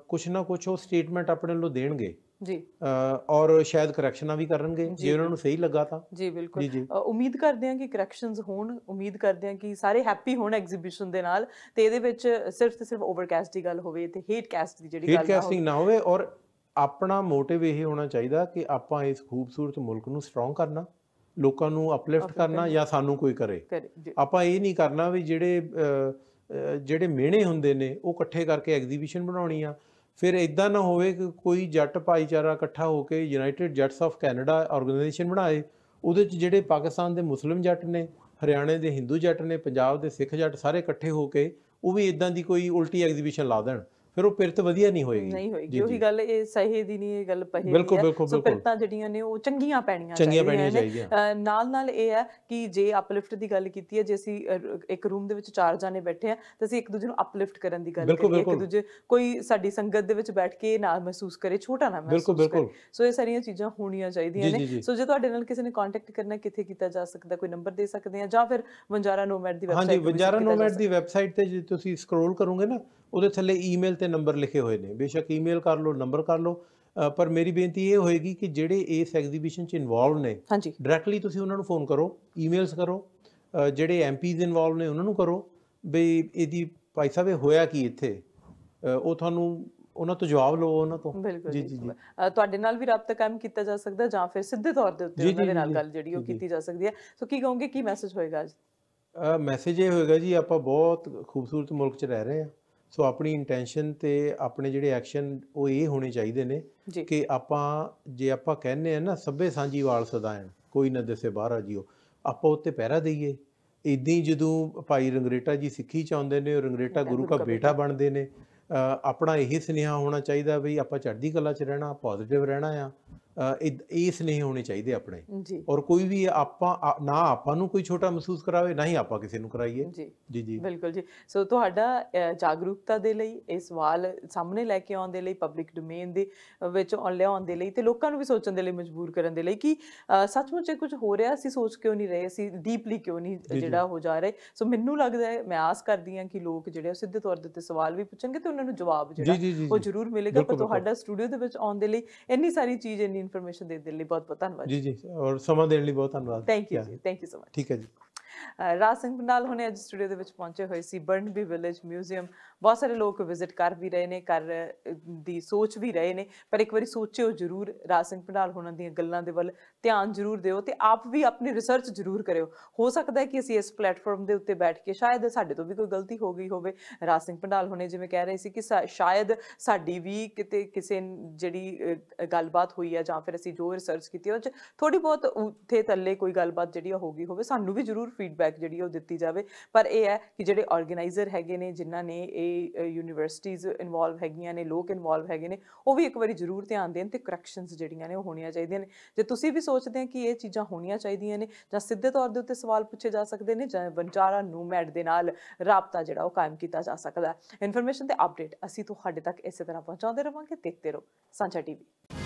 ਕੁਝ ਨਾ ਕੁਝ ਉਹ ਸਟੇਟਮੈਂਟ ਆਪਣੇ ਵੱਲੋਂ ਦੇਣਗੇ ਜੀ ਔਰ ਸ਼ਾਇਦ ਕਰੈਕਸ਼ਨਾਂ ਵੀ ਕਰਨਗੇ ਜੇ ਉਹਨਾਂ ਨੂੰ ਸਹੀ ਲੱਗਾ ਤਾਂ
ਜੀ ਬਿਲਕੁਲ ਉਮੀਦ ਕਰਦੇ ਹਾਂ ਕਿ ਕਰੈਕਸ਼ਨਸ ਹੋਣ ਉਮੀਦ ਕਰਦੇ ਹਾਂ ਕਿ ਸਾਰੇ ਹੈਪੀ ਹੋਣ ਐਗਜ਼ੀਬਿਸ਼ਨ ਦੇ ਨਾਲ ਤੇ ਇਹਦੇ ਵਿੱਚ ਸਿਰਫ ਤੇ ਸਿਰਫ ਓਵਰਕਾਸਟ ਦੀ ਗੱਲ ਹੋਵੇ ਤੇ ਹੇਟ ਕਾਸਟ ਦੀ ਜਿਹੜੀ ਗੱਲ ਹੋਵੇ ਹੇਟ ਕਾਸਟਿੰਗ ਨਾ
ਹੋਵੇ ਔਰ ਆਪਣਾ ਮੋਟਿਵ ਇਹ ਹੋਣਾ ਚਾਹੀਦਾ ਕਿ ਆਪਾਂ ਇਸ ਖੂਬਸੂਰਤ ਮੁਲਕ ਨੂੰ ਸਟਰੋਂਗ ਕਰਨਾ ਲੋਕਾਂ ਨੂੰ ਅਪਲਿਫਟ ਕਰਨਾ ਜਾਂ ਸਾਨੂੰ ਕੋਈ ਕਰੇ ਆਪਾਂ ਇਹ ਨਹੀਂ ਕਰਨਾ ਵੀ ਜਿਹੜੇ ਜਿਹੜੇ ਮਿਹਣੇ ਹੁੰਦੇ ਨੇ ਉਹ ਇਕੱਠੇ ਕਰਕੇ ਐਗਜ਼ੀਬਿਸ਼ਨ ਬਣਾਉਣੀ ਆ ਫਿਰ ਇਦਾਂ ਨਾ ਹੋਵੇ ਕਿ ਕੋਈ ਜੱਟ ਭਾਈਚਾਰਾ ਇਕੱਠਾ ਹੋ ਕੇ United Jatts of Canada organisation ਬਣਾਏ ਉਹਦੇ ਚ ਜਿਹੜੇ ਪਾਕਿਸਤਾਨ ਦੇ ਮੁਸਲਿਮ ਜੱਟ ਨੇ ਹਰਿਆਣੇ ਦੇ ਹਿੰਦੂ ਜੱਟ ਨੇ ਪੰਜਾਬ ਦੇ ਸਿੱਖ ਜੱਟ ਸਾਰੇ ਇਕੱਠੇ ਹੋ ਕੇ ਉਹ ਵੀ ਇਦਾਂ ਦੀ ਕੋਈ ਉਲਟੀ ਐਗਜ਼ੀਬਿਸ਼ਨ ਲਾ ਦੇਣ ਫਿਰ ਉਹ ਪਿਰਤ ਵਧੀਆ ਨਹੀਂ ਹੋਏਗੀ ਨਹੀਂ ਹੋਏਗੀ ਉਹੀ
ਗੱਲ ਇਹ ਸਹੀ ਦੀ ਨਹੀਂ ਇਹ ਗੱਲ ਪਹੀ ਬਿਲਕੁਲ ਬਿਲਕੁਲ ਸੋ ਪਿਰਤਾਂ ਜਿਹੜੀਆਂ ਨੇ ਉਹ ਚੰਗੀਆਂ ਪੈਣੀਆਂ ਚੰਗੀਆਂ ਪੈਣੀਆਂ ਚਾਹੀਦੀਆਂ ਨਾਲ ਨਾਲ ਇਹ ਹੈ ਕਿ ਜੇ ਅਪਲਿਫਟ ਦੀ ਗੱਲ ਕੀਤੀ ਹੈ ਜੇ ਅਸੀਂ ਇੱਕ ਰੂਮ ਦੇ ਵਿੱਚ ਚਾਰ ਜਾਨੇ ਬੈਠੇ ਆ ਤਾਂ ਅਸੀਂ ਇੱਕ ਦੂਜੇ ਨੂੰ ਅਪਲਿਫਟ ਕਰਨ ਦੀ ਗੱਲ ਕਰੀਏ ਇੱਕ ਦੂਜੇ ਕੋਈ ਸਾਡੀ ਸੰਗਤ ਦੇ ਵਿੱਚ ਬੈਠ ਕੇ ਨਾ ਮਹਿਸੂਸ ਕਰੇ ਛੋਟਾ ਨਾ ਮਹਿਸੂਸ ਕਰੇ ਸੋ ਇਹ ਸਾਰੀਆਂ ਚੀਜ਼ਾਂ ਹੋਣੀਆਂ ਚਾਹੀਦੀਆਂ ਨੇ ਸੋ ਜੇ ਤੁਹਾਡੇ ਨਾਲ ਕਿਸੇ ਨੇ ਕੰਟੈਕਟ ਕਰਨਾ ਕਿੱਥੇ ਕੀਤਾ ਜਾ ਸਕਦਾ ਕੋਈ ਨੰਬਰ ਦੇ ਸਕਦੇ ਆ ਜਾਂ ਫਿਰ ਵੰਜਾਰਾ ਨੋਮੈਡ ਦੀ ਵੈਬਸਾਈਟ ਹਾਂਜੀ ਵੰਜਾਰਾ ਨੋਮੈਡ ਦੀ
ਵੈਬਸਾਈਟ ਤੇ ਜੇ ਤੁਸੀਂ ਸਕਰੋਲ ਕਰੋਗੇ ਨਾ ਉਹਦੇ ਥੱਲੇ ਈਮੇਲ ਤੇ ਨੰਬਰ ਲਿਖੇ ਹੋਏ ਨੇ ਬੇਸ਼ੱਕ ਈਮੇਲ ਕਰ ਲਓ ਨੰਬਰ ਕਰ ਲਓ ਪਰ ਮੇਰੀ ਬੇਨਤੀ ਇਹ ਹੋਏਗੀ ਕਿ ਜਿਹੜੇ ਇਸ ਐਗਜ਼ੀਬਿਸ਼ਨ ਚ ਇਨਵੋਲਵ ਨੇ ਡਾਇਰੈਕਟਲੀ ਤੁਸੀਂ ਉਹਨਾਂ ਨੂੰ ਫੋਨ ਕਰੋ ਈਮੇਲਸ ਕਰੋ ਜਿਹੜੇ ਐਮਪੀਜ਼ ਇਨਵੋਲਵ ਨੇ ਉਹਨਾਂ ਨੂੰ ਕਰੋ ਵੀ ਇਹਦੀ ਭਾਈ ਸਾਹਿਬ ਇਹ ਹੋਇਆ ਕੀ ਇੱਥੇ ਉਹ ਤੁਹਾਨੂੰ ਉਹਨਾਂ ਤੋਂ ਜਵਾਬ ਲਓ ਉਹਨਾਂ ਤੋਂ ਜੀ ਜੀ ਜੀ
ਤੁਹਾਡੇ ਨਾਲ ਵੀ ਰابطਾ ਕਾਇਮ ਕੀਤਾ ਜਾ ਸਕਦਾ ਜਾਂ ਫਿਰ ਸਿੱਧੇ ਤੌਰ ਦੇ ਉੱਤੇ ਉਹਨਾਂ ਦੇ ਨਾਲ ਗੱਲ ਜਿਹੜੀ ਉਹ ਕੀਤੀ ਜਾ ਸਕਦੀ ਹੈ ਸੋ ਕੀ ਕਹੋਗੇ ਕੀ ਮੈਸੇਜ ਹੋਏਗਾ ਅੱਜ
ਮੈਸੇਜ ਇਹ ਹੋਏਗਾ ਜੀ ਆਪਾਂ ਬਹੁਤ ਖੂਬਸੂਰਤ ਮੁਲਕ 'ਚ ਰਹਿ ਰਹੇ ਹਾਂ ਸੋ ਆਪਣੀ ਇੰਟੈਂਸ਼ਨ ਤੇ ਆਪਣੇ ਜਿਹੜੇ ਐਕਸ਼ਨ ਉਹ ਇਹ ਹੋਣੇ ਚਾਹੀਦੇ ਨੇ ਕਿ ਆਪਾਂ ਜੇ ਆਪਾਂ ਕਹਿੰਨੇ ਆ ਨਾ ਸਭੇ ਸਾਂਝੀ ਵਾਲ ਸਦਾਇਣ ਕੋਈ ਨਾ ਦਿਸੇ ਬਾਹਰ ਜਿਓ ਆਪਾਂ ਉੱਤੇ ਪਹਿਰਾ ਦਈਏ ਇਦਾਂ ਜਦੋਂ ਭਾਈ ਰੰਗਰੇਟਾ ਜੀ ਸਿੱਖੀ ਚਾਹੁੰਦੇ ਨੇ ਰੰਗਰੇਟਾ ਗੁਰੂ ਦਾ ਬੇਟਾ ਬਣਦੇ ਨੇ ਆਪਣਾ ਇਹੀ ਸੁਨੇਹਾ ਹੋਣਾ ਚਾਹੀਦਾ ਵੀ ਆਪਾਂ ਚੜ੍ਹਦੀ ਕਲਾ 'ਚ ਰਹਿਣਾ ਪੋਜ਼ਿਟਿਵ ਰਹਿਣਾ ਆ ਇਸ ਨਹੀਂ ਹੋਣੇ ਚਾਹੀਦੇ ਆਪਣੇ ਔਰ ਕੋਈ ਵੀ ਆਪਾਂ ਨਾ ਆਪਾਂ ਨੂੰ ਕੋਈ ਛੋਟਾ ਮਹਿਸੂਸ ਕਰਾਵੇ ਨਾ ਹੀ ਆਪਾਂ ਕਿਸੇ ਨੂੰ ਕਰਾਈਏ ਜੀ ਜੀ
ਬਿਲਕੁਲ ਜੀ ਸੋ ਤੁਹਾਡਾ ਜਾਗਰੂਕਤਾ ਦੇ ਲਈ ਇਹ ਸਵਾਲ ਸਾਹਮਣੇ ਲੈ ਕੇ ਆਉਣ ਦੇ ਲਈ ਪਬਲਿਕ ਡੋਮੇਨ ਦੇ ਵਿੱਚ ਲਿਆਉਣ ਦੇ ਲਈ ਤੇ ਲੋਕਾਂ ਨੂੰ ਵੀ ਸੋਚਣ ਦੇ ਲਈ ਮਜਬੂਰ ਕਰਨ ਦੇ ਲਈ ਕਿ ਸੱਚਮੁੱਚ ਕੁਝ ਹੋ ਰਿਹਾ ਸੀ ਸੋਚ ਕਿਉਂ ਨਹੀਂ ਰਹੇ ਸੀ ਡੀਪਲੀ ਕਿਉਂ ਨਹੀਂ ਜਿਹੜਾ ਹੋ ਜਾ ਰਿਹਾ ਸੋ ਮੈਨੂੰ ਲੱਗਦਾ ਹੈ ਮੈਂ ਆਸ ਕਰਦੀ ਹਾਂ ਕਿ ਲੋਕ ਜਿਹੜੇ ਸਿੱਧੇ ਤੌਰ ਦੇ ਉੱਤੇ ਸਵਾਲ ਵੀ ਪੁੱਛਣਗੇ ਤੇ ਉਹਨਾਂ ਨੂੰ ਜਵਾਬ ਜਿਹੜਾ ਉਹ ਜ਼ਰੂਰ ਮਿਲੇਗਾ ਪਰ ਤੁਹਾਡਾ ਸਟੂਡੀਓ ਦੇ ਵਿੱਚ ਆਉਣ ਦੇ ਲਈ ਇੰਨੀ ਸਾਰੀ ਚੀਜ਼ ਇੰਨੀ ਇਨਫੋਰਮੇਸ਼ਨ ਦੇਣ ਦੇ ਲਈ ਬਹੁਤ ਬਹੁਤ ਧੰਨਵਾਦ ਜੀ
ਜੀ ਔਰ ਸਮਾਂ ਦੇਣ ਲਈ ਬਹੁਤ ਧੰਨਵਾਦ ਥੈਂਕ ਯੂ ਜੀ ਥੈਂਕ ਯੂ ਸੋ ਮਚ ਠੀਕ ਹੈ ਜੀ
ਰਾਜ ਸਿੰਘ ਪੰਡਾਲ ਹੁਣੇ ਅੱਜ ਸਟੂਡੀਓ ਦੇ ਵਿੱਚ ਪਹੁੰਚੇ ਹੋਏ ਸੀ ਬਰਨਬੀ ਵਿਲੇਜ ਮਿਊਜ਼ੀਅਮ ਬਹੁਤ ਸਾਰੇ ਲੋਕ ਵਿਜ਼ਿਟ ਕਰ ਵੀ ਰਹੇ ਨੇ ਕਰ ਦੀ ਸੋਚ ਵੀ ਰਹੇ ਨੇ ਪਰ ਇੱਕ ਵਾਰੀ ਸੋਚਿਓ ਜ਼ਰੂਰ ਰਾਜ ਸਿੰਘ ਪੰਡਾਲ ਹੁਣਾਂ ਦੀਆਂ ਗੱਲਾਂ ਦੇ ਵੱਲ ਧਿਆਨ ਜ਼ਰੂਰ ਦਿਓ ਤੇ ਆਪ ਵੀ ਆਪਣੀ ਰਿਸਰਚ ਜ਼ਰੂਰ ਕਰਿਓ ਹੋ ਸਕਦਾ ਹੈ ਕਿ ਅਸੀਂ ਇਸ ਪਲੇਟਫਾਰਮ ਦੇ ਉੱਤੇ ਬੈਠ ਕੇ ਸ਼ਾਇਦ ਸਾਡੇ ਤੋਂ ਵੀ ਕੋਈ ਗਲਤੀ ਹੋ ਗਈ ਹੋਵੇ ਰਾਜ ਸਿੰਘ ਪੰਡਾਲ ਹੁਣੇ ਜਿਵੇਂ ਕਹਿ ਰਹੇ ਸੀ ਕਿ ਸ਼ਾਇਦ ਸਾਡੀ ਵੀ ਕਿਤੇ ਕਿਸੇ ਜਿਹੜੀ ਗੱਲਬਾਤ ਹੋਈ ਹੈ ਜਾਂ ਫਿਰ ਅਸੀਂ ਜੋ ਰਿਸਰਚ ਕੀਤੀ ਉਹ ਚ ਥੋੜੀ ਬਹੁਤ ਉੱਥੇ ਥੱਲੇ ਕੋਈ ਗੱਲਬਾਤ ਜਿਹੜੀ ਹੋ ਗਈ ਹੋਵੇ ਸਾਨੂੰ ਵੀ ਜ਼ਰੂਰ ਫੀਡਬੈਕ ਜਿਹੜੀ ਉਹ ਦਿੱਤੀ ਜਾਵੇ ਪਰ ਇਹ ਹੈ ਕਿ ਜਿਹੜੇ ਆਰਗੇਨਾਈਜ਼ਰ ਹੈਗੇ ਨੇ ਜਿਨ੍ਹਾਂ ਨੇ ਇਹ ਯੂਨੀਵਰਸਿਟੀਆਂ ਇਨਵੋਲਵ ਹੈਗੀਆਂ ਨੇ ਲੋਕ ਇਨਵੋਲਵ ਹੈਗੇ ਨੇ ਉਹ ਵੀ ਇੱਕ ਵਾਰੀ ਜ਼ਰੂਰ ਧਿਆਨ ਦੇਣ ਤੇ ਕਰੈਕਸ਼ਨਸ ਜਿਹੜੀਆਂ ਨੇ ਉਹ ਹੋਣੀਆਂ ਚਾਹੀਦੀਆਂ ਨੇ ਜੇ ਤੁਸੀਂ ਵੀ ਸੋਚਦੇ ਆ ਕਿ ਇਹ ਚੀਜ਼ਾਂ ਹੋਣੀਆਂ ਚਾਹੀਦੀਆਂ ਨੇ ਜਾਂ ਸਿੱਧੇ ਤੌਰ ਦੇ ਉੱਤੇ ਸਵਾਲ ਪੁੱਛੇ ਜਾ ਸਕਦੇ ਨੇ ਜਾਂ ਵੰਚਾਰਾ ਮੈਡ ਦੇ ਨਾਲ ਰਾਬਤਾ ਜਿਹੜਾ ਉਹ ਕਾਇਮ ਕੀਤਾ ਜਾ ਸਕਦਾ ਹੈ ਇਨਫੋਰਮੇਸ਼ਨ ਤੇ ਅਪਡੇਟ ਅਸੀਂ ਤੁਹਾਡੇ ਤੱਕ ਇਸੇ ਤਰ੍ਹਾਂ ਪਹੁੰਚਾਉਂਦੇ ਰਵਾਂਗੇ ਦੇਖਦੇ ਰਹੋ ਸਾਂਝਾ ਟੀਵੀ